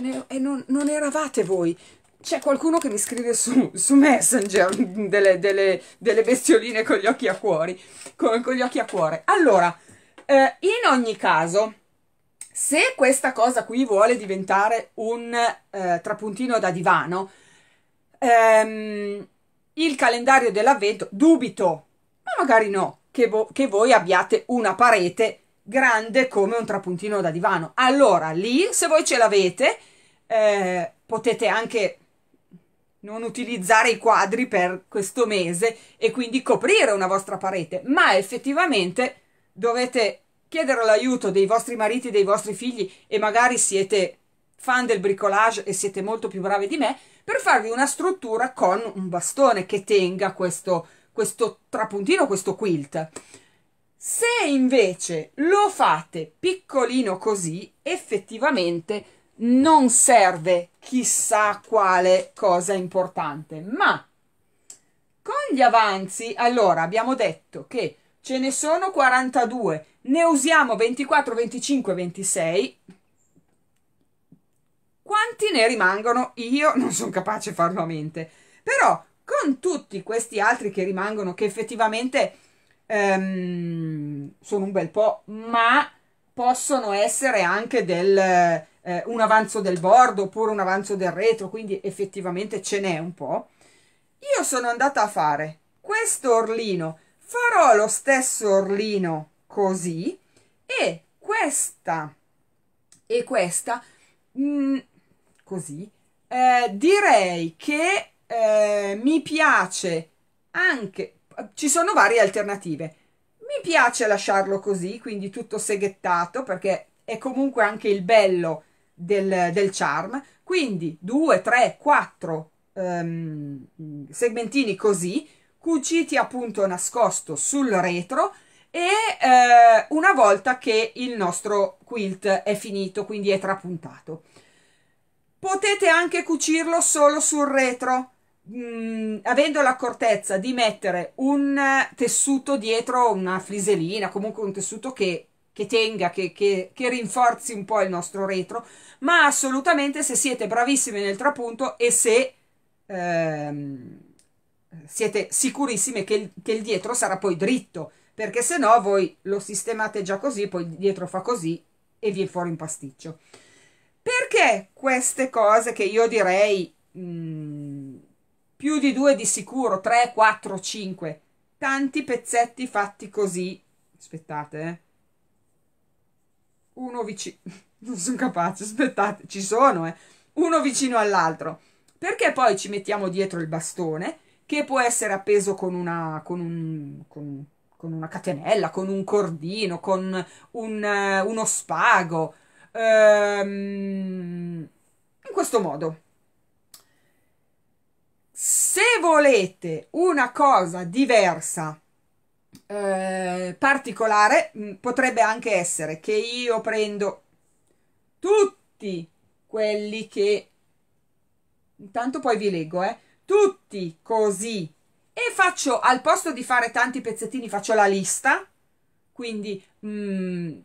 ne, e non, non, eravate voi. C'è qualcuno che mi scrive su, su Messenger mm, delle, delle, delle, bestioline con gli occhi a cuori. Con, con gli occhi a cuore. Allora, eh, in ogni caso, se questa cosa qui vuole diventare un eh, trapuntino da divano, ehm, il calendario dell'avvento, dubito, ma magari no, che, vo che voi abbiate una parete grande come un trapuntino da divano. Allora, lì, se voi ce l'avete, eh, potete anche non utilizzare i quadri per questo mese e quindi coprire una vostra parete, ma effettivamente dovete chiedere l'aiuto dei vostri mariti, dei vostri figli e magari siete fan del bricolage e siete molto più bravi di me per farvi una struttura con un bastone che tenga questo, questo trapuntino, questo quilt. Se invece lo fate piccolino così, effettivamente non serve chissà quale cosa importante, ma con gli avanzi, allora abbiamo detto che ce ne sono 42, ne usiamo 24, 25, 26. Quanti ne rimangono? Io non sono capace a farlo a mente. Però con tutti questi altri che rimangono che effettivamente ehm, sono un bel po', ma possono essere anche del, eh, un avanzo del bordo oppure un avanzo del retro, quindi effettivamente ce n'è un po'. Io sono andata a fare questo orlino, farò lo stesso orlino così e questa e questa mh, mm, così eh, direi che eh, mi piace anche ci sono varie alternative. Mi piace lasciarlo così, quindi tutto seghettato, perché è comunque anche il bello del, del charm. Quindi 2, 3, 4 segmentini così, cuciti appunto nascosto sul retro e eh, una volta che il nostro quilt è finito, quindi è trapuntato. Potete anche cucirlo solo sul retro, mh, mm, avendo l'accortezza di mettere un tessuto dietro una friselina, comunque un tessuto che, che tenga, che, che, che rinforzi un po' il nostro retro, ma assolutamente se siete bravissimi nel trapunto e se ehm, siete sicurissime che il, che il dietro sarà poi dritto, perché se no voi lo sistemate già così, poi dietro fa così e vi è fuori un pasticcio. Perché queste cose che io direi mh, mm, più di due di sicuro, 3, 4, 5. Tanti pezzetti fatti così. Aspettate, eh. Uno vicino... Non sono capace, aspettate, ci sono, eh. Uno vicino all'altro. Perché poi ci mettiamo dietro il bastone, che può essere appeso con una... Con un, con, con una catenella, con un cordino, con un, eh, uno spago. Ehm, in questo modo se volete una cosa diversa eh, particolare mm, potrebbe anche essere che io prendo tutti quelli che intanto poi vi leggo eh tutti così e faccio al posto di fare tanti pezzettini faccio la lista quindi mh, mm,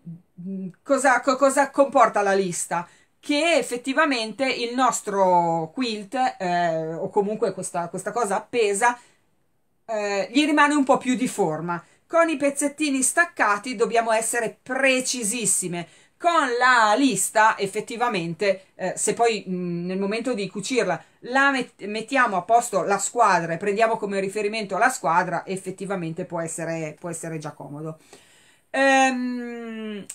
mm, cosa, cosa comporta la lista che effettivamente il nostro quilt, eh, o comunque questa, questa cosa appesa, eh, gli rimane un po' più di forma. Con i pezzettini staccati dobbiamo essere precisissime. Con la lista, effettivamente, eh, se poi mh, mm, nel momento di cucirla la met mettiamo a posto la squadra e prendiamo come riferimento la squadra, effettivamente può essere, può essere già comodo. Ehm,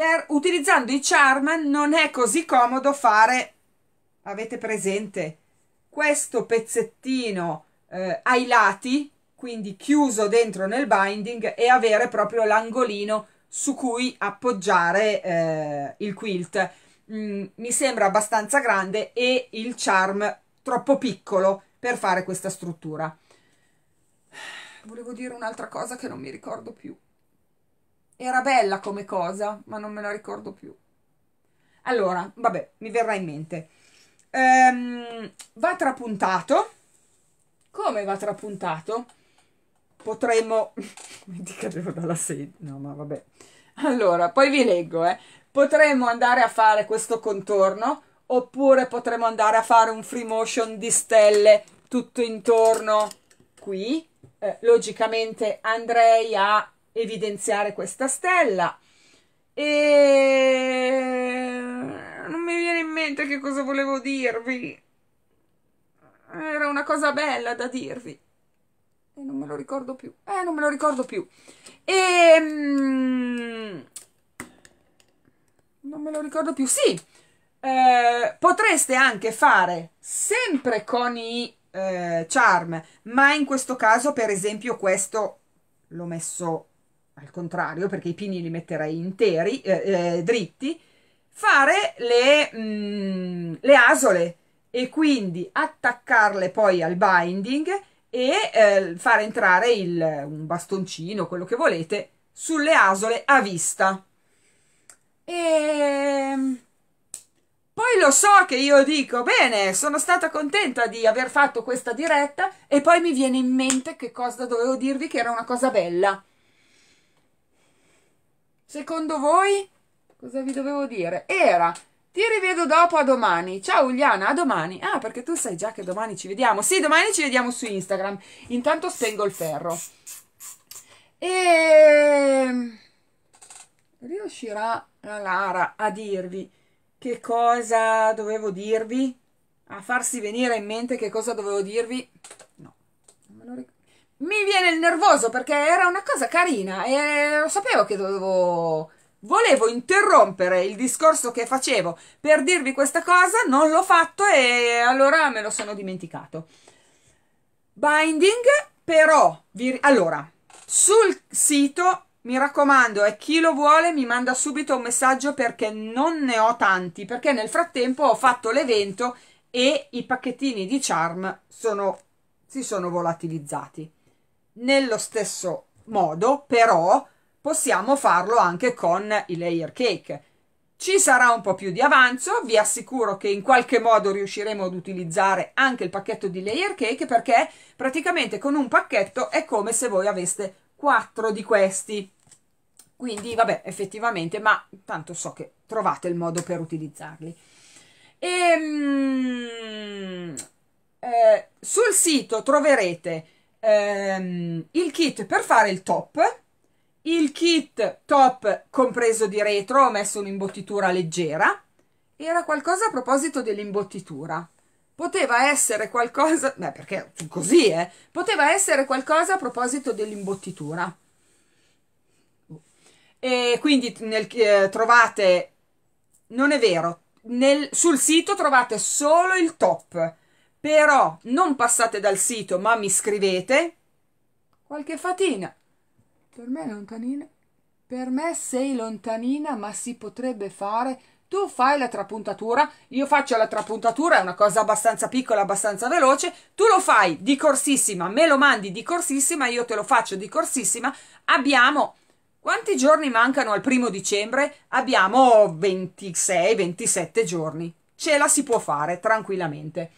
per, utilizzando i charm non è così comodo fare, avete presente, questo pezzettino eh, ai lati, quindi chiuso dentro nel binding e avere proprio l'angolino su cui appoggiare eh, il quilt. Mm, mi sembra abbastanza grande e il charm troppo piccolo per fare questa struttura. Volevo dire un'altra cosa che non mi ricordo più. Era bella come cosa, ma non me la ricordo più. Allora, vabbè, mi verrà in mente. Ehm, va trapuntato. Come va trapuntato? Potremmo... Ti cadevo dalla sedia. No, ma vabbè. Allora, poi vi leggo, eh. Potremmo andare a fare questo contorno oppure potremmo andare a fare un free motion di stelle tutto intorno qui. Eh, logicamente andrei a evidenziare questa stella. E non mi viene in mente che cosa volevo dirvi. Era una cosa bella da dirvi. E non me lo ricordo più. Eh, non me lo ricordo più. E ehm, non me lo ricordo più. Sì. Eh, potreste anche fare sempre con i eh, charm, ma in questo caso, per esempio, questo l'ho messo al contrario perché i pini li metterei interi, eh, eh, dritti, fare le, mm, le, asole e quindi attaccarle poi al binding e eh, far entrare il, un bastoncino, quello che volete, sulle asole a vista. E ehm, poi lo so che io dico, bene, sono stata contenta di aver fatto questa diretta e poi mi viene in mente che cosa dovevo dirvi che era una cosa bella. Secondo voi? Cosa vi dovevo dire? Era ti rivedo dopo a domani. Ciao Uliana, a domani. Ah, perché tu sai già che domani ci vediamo. Sì, domani ci vediamo su Instagram. Intanto spengo il ferro. E ehm, riuscirà Lara a dirvi che cosa dovevo dirvi? A farsi venire in mente che cosa dovevo dirvi? mi viene il nervoso perché era una cosa carina e lo sapevo che dovevo. Volevo interrompere il discorso che facevo per dirvi questa cosa, non l'ho fatto e allora me lo sono dimenticato. Binding, però, vi... allora, sul sito, mi raccomando, e chi lo vuole mi manda subito un messaggio perché non ne ho tanti, perché nel frattempo ho fatto l'evento e i pacchettini di Charm sono, si sono volatilizzati. Nello stesso modo, però, possiamo farlo anche con i layer cake. Ci sarà un po' più di avanzo, vi assicuro che in qualche modo riusciremo ad utilizzare anche il pacchetto di layer cake perché praticamente con un pacchetto è come se voi aveste quattro di questi. Quindi vabbè, effettivamente, ma tanto so che trovate il modo per utilizzarli. E, ehm, eh, sul sito troverete ehm, il kit per fare il top, il kit top compreso di retro, ho messo un'imbottitura leggera, era qualcosa a proposito dell'imbottitura. Poteva essere qualcosa, beh perché così eh, poteva essere qualcosa a proposito dell'imbottitura. E quindi nel, eh, trovate, non è vero, nel, sul sito trovate solo il top, però non passate dal sito ma mi scrivete qualche fatina per me è lontanina per me sei lontanina ma si potrebbe fare tu fai la trapuntatura, io faccio la trapuntatura, è una cosa abbastanza piccola, abbastanza veloce, tu lo fai di corsissima, me lo mandi di corsissima, io te lo faccio di corsissima, abbiamo, quanti giorni mancano al primo dicembre? Abbiamo 26-27 giorni, ce la si può fare tranquillamente.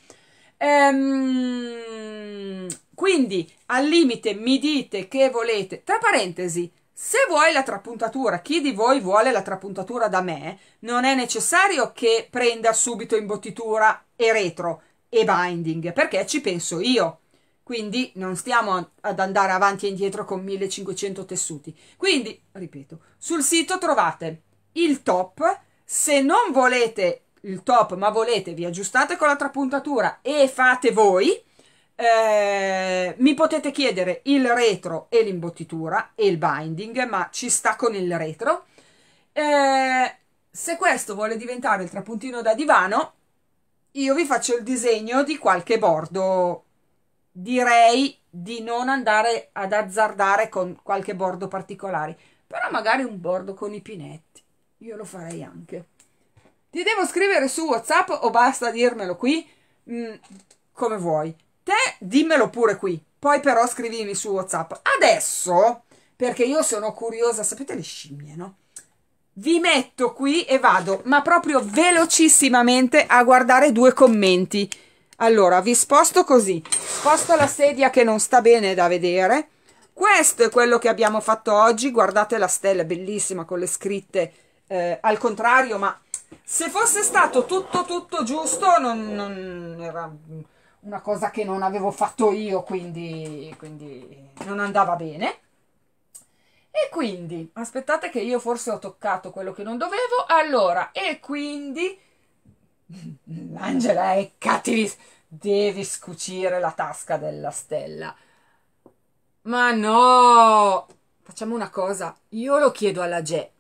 Ehm, quindi al limite mi dite che volete, tra parentesi, se vuoi la trapuntatura, chi di voi vuole la trapuntatura da me, non è necessario che prenda subito imbottitura e retro e binding, perché ci penso io. Quindi non stiamo ad andare avanti e indietro con 1500 tessuti. Quindi, ripeto, sul sito trovate il top. Se non volete il top, ma volete, vi aggiustate con la trapuntatura e fate voi. Eh, mi potete chiedere il retro e l'imbottitura e il binding, ma ci sta con il retro. Eh, se questo vuole diventare il trapuntino da divano, io vi faccio il disegno di qualche bordo. Direi di non andare ad azzardare con qualche bordo particolare, però magari un bordo con i pinetti. Io lo farei anche. Ti devo scrivere su WhatsApp o basta dirmelo qui? Mm, come vuoi. Te dimmelo pure qui. Poi però scrivimi su WhatsApp. Adesso, perché io sono curiosa, sapete le scimmie, no? Vi metto qui e vado, ma proprio velocissimamente a guardare due commenti. Allora, vi sposto così. Sposto la sedia che non sta bene da vedere. Questo è quello che abbiamo fatto oggi. Guardate la stella, bellissima con le scritte eh, al contrario, ma se fosse stato tutto tutto giusto, non, non era una cosa che non avevo fatto io, quindi, quindi non andava bene. E quindi, aspettate che io forse ho toccato quello che non dovevo, allora, e quindi, Angela è cattivissima, devi scucire la tasca della stella. Ma no! Facciamo una cosa, io lo chiedo alla Ge,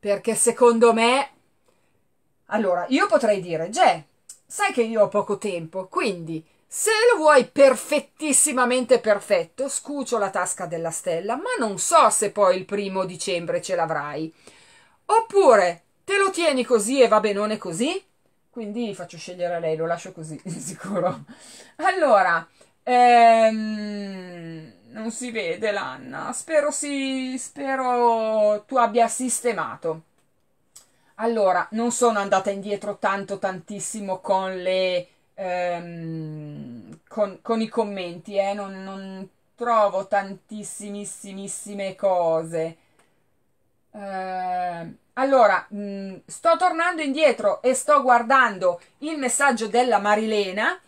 perché secondo me allora, io potrei dire, Gè, sai che io ho poco tempo, quindi se lo vuoi perfettissimamente perfetto, scucio la tasca della stella, ma non so se poi il primo dicembre ce l'avrai. Oppure te lo tieni così e va benone così? Quindi faccio scegliere a lei, lo lascio così, di sicuro. Allora, ehm, non si vede l'Anna, spero, si, spero tu abbia sistemato. Allora, non sono andata indietro tanto tantissimo con le... Ehm, con, con, i commenti, eh? non, non trovo tantissimissimissime cose. Eh, allora, mh, mm, sto tornando indietro e sto guardando il messaggio della Marilena.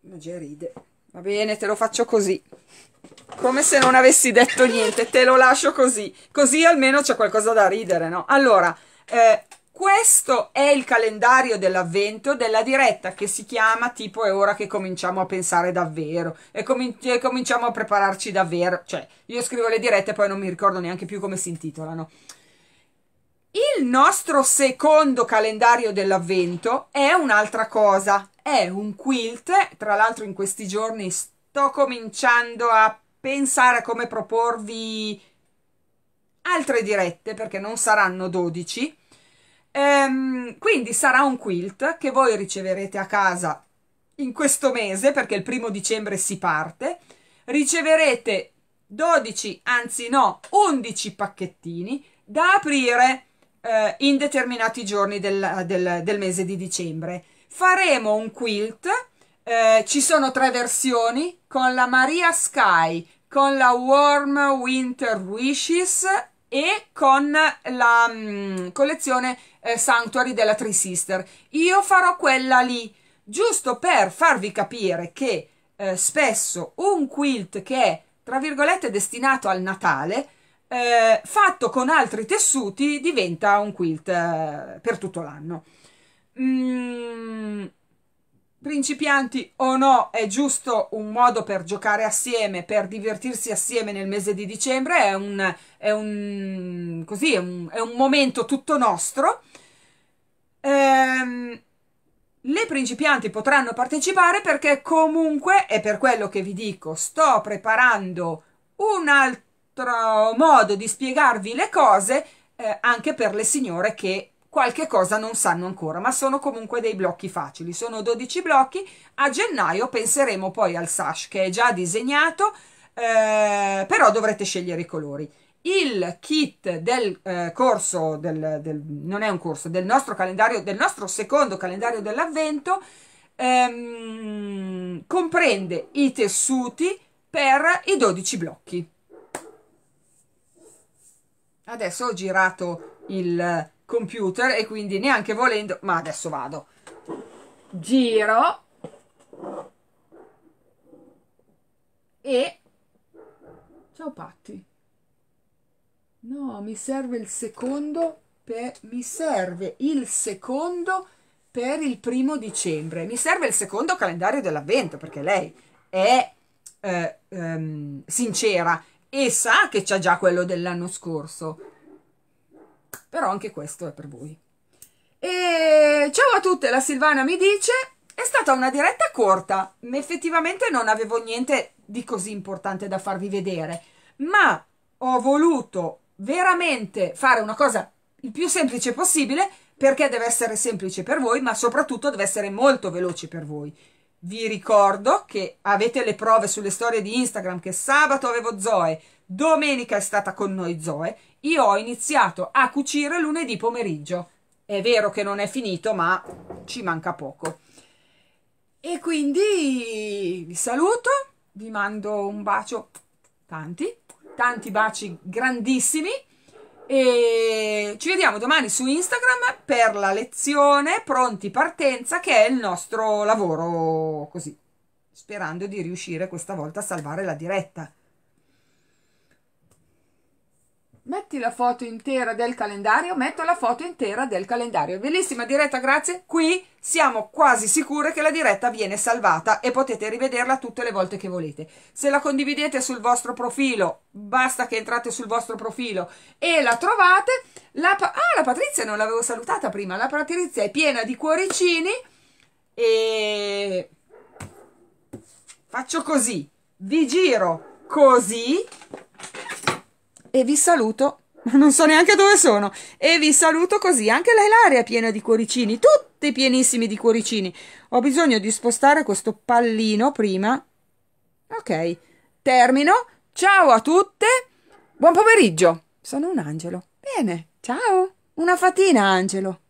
Magia ride. Va bene, te lo faccio così. Come se non avessi detto niente, te lo lascio così. Così almeno c'è qualcosa da ridere, no? Allora, eh, questo è il calendario dell'avvento della diretta che si chiama tipo è ora che cominciamo a pensare davvero e, comin- e cominciamo a prepararci davvero. Cioè, io scrivo le dirette e poi non mi ricordo neanche più come si intitolano. Il nostro secondo calendario dell'avvento è un'altra cosa, è un quilt, tra l'altro in questi giorni sto cominciando a pensare a come proporvi altre dirette perché non saranno 12 Ehm, quindi sarà un quilt che voi riceverete a casa in questo mese, perché il primo dicembre si parte, riceverete 12, anzi no, 11 pacchettini da aprire eh, in determinati giorni del, del, del, mese di dicembre. Faremo un quilt, eh, ci sono tre versioni, con la Maria Sky, con la Warm Winter Wishes e con la mh, mm, collezione eh, Sanctuary della Three Sister. Io farò quella lì, giusto per farvi capire che eh, spesso un quilt che è, tra virgolette, destinato al Natale, eh, fatto con altri tessuti, diventa un quilt eh, per tutto l'anno. Mm, Principianti o no, è giusto un modo per giocare assieme, per divertirsi assieme nel mese di dicembre, è un, è un, così, è un, è un momento tutto nostro. Ehm, le principianti potranno partecipare perché comunque, è per quello che vi dico, sto preparando un altro modo di spiegarvi le cose eh, anche per le signore che qualche cosa non sanno ancora, ma sono comunque dei blocchi facili, sono 12 blocchi, a gennaio penseremo poi al sash che è già disegnato, eh, però dovrete scegliere i colori. Il kit del eh, corso, del, del, non è un corso, del nostro calendario, del nostro secondo calendario dell'avvento, ehm, comprende i tessuti per i 12 blocchi. Adesso ho girato il computer e quindi neanche volendo, ma adesso vado, giro e ciao Patti. No, mi serve il secondo per mi serve il secondo per il primo dicembre. Mi serve il secondo calendario dell'avvento perché lei è eh, ehm, sincera e sa che c'è già quello dell'anno scorso però anche questo è per voi. E ciao a tutte, la Silvana mi dice, è stata una diretta corta, effettivamente non avevo niente di così importante da farvi vedere, ma ho voluto veramente fare una cosa il più semplice possibile perché deve essere semplice per voi, ma soprattutto deve essere molto veloce per voi vi ricordo che avete le prove sulle storie di Instagram che sabato avevo Zoe, domenica è stata con noi Zoe, io ho iniziato a cucire lunedì pomeriggio. È vero che non è finito, ma ci manca poco. E quindi vi saluto, vi mando un bacio, tanti, tanti baci grandissimi. E ci vediamo domani su Instagram per la lezione Pronti Partenza, che è il nostro lavoro così, sperando di riuscire questa volta a salvare la diretta. Metti la foto intera del calendario, metto la foto intera del calendario. Bellissima diretta, grazie. Qui siamo quasi sicure che la diretta viene salvata e potete rivederla tutte le volte che volete. Se la condividete sul vostro profilo, basta che entrate sul vostro profilo e la trovate. La pa- ah, la Patrizia non l'avevo salutata prima. La Patrizia è piena di cuoricini e faccio così. Vi giro così e vi saluto. Non so neanche dove sono. E vi saluto così. Anche la Ilaria è piena di cuoricini. Tutti pienissimi di cuoricini. Ho bisogno di spostare questo pallino prima. Ok. Termino. Ciao a tutte. Buon pomeriggio. Sono un angelo. Bene. Ciao. Una fatina, angelo.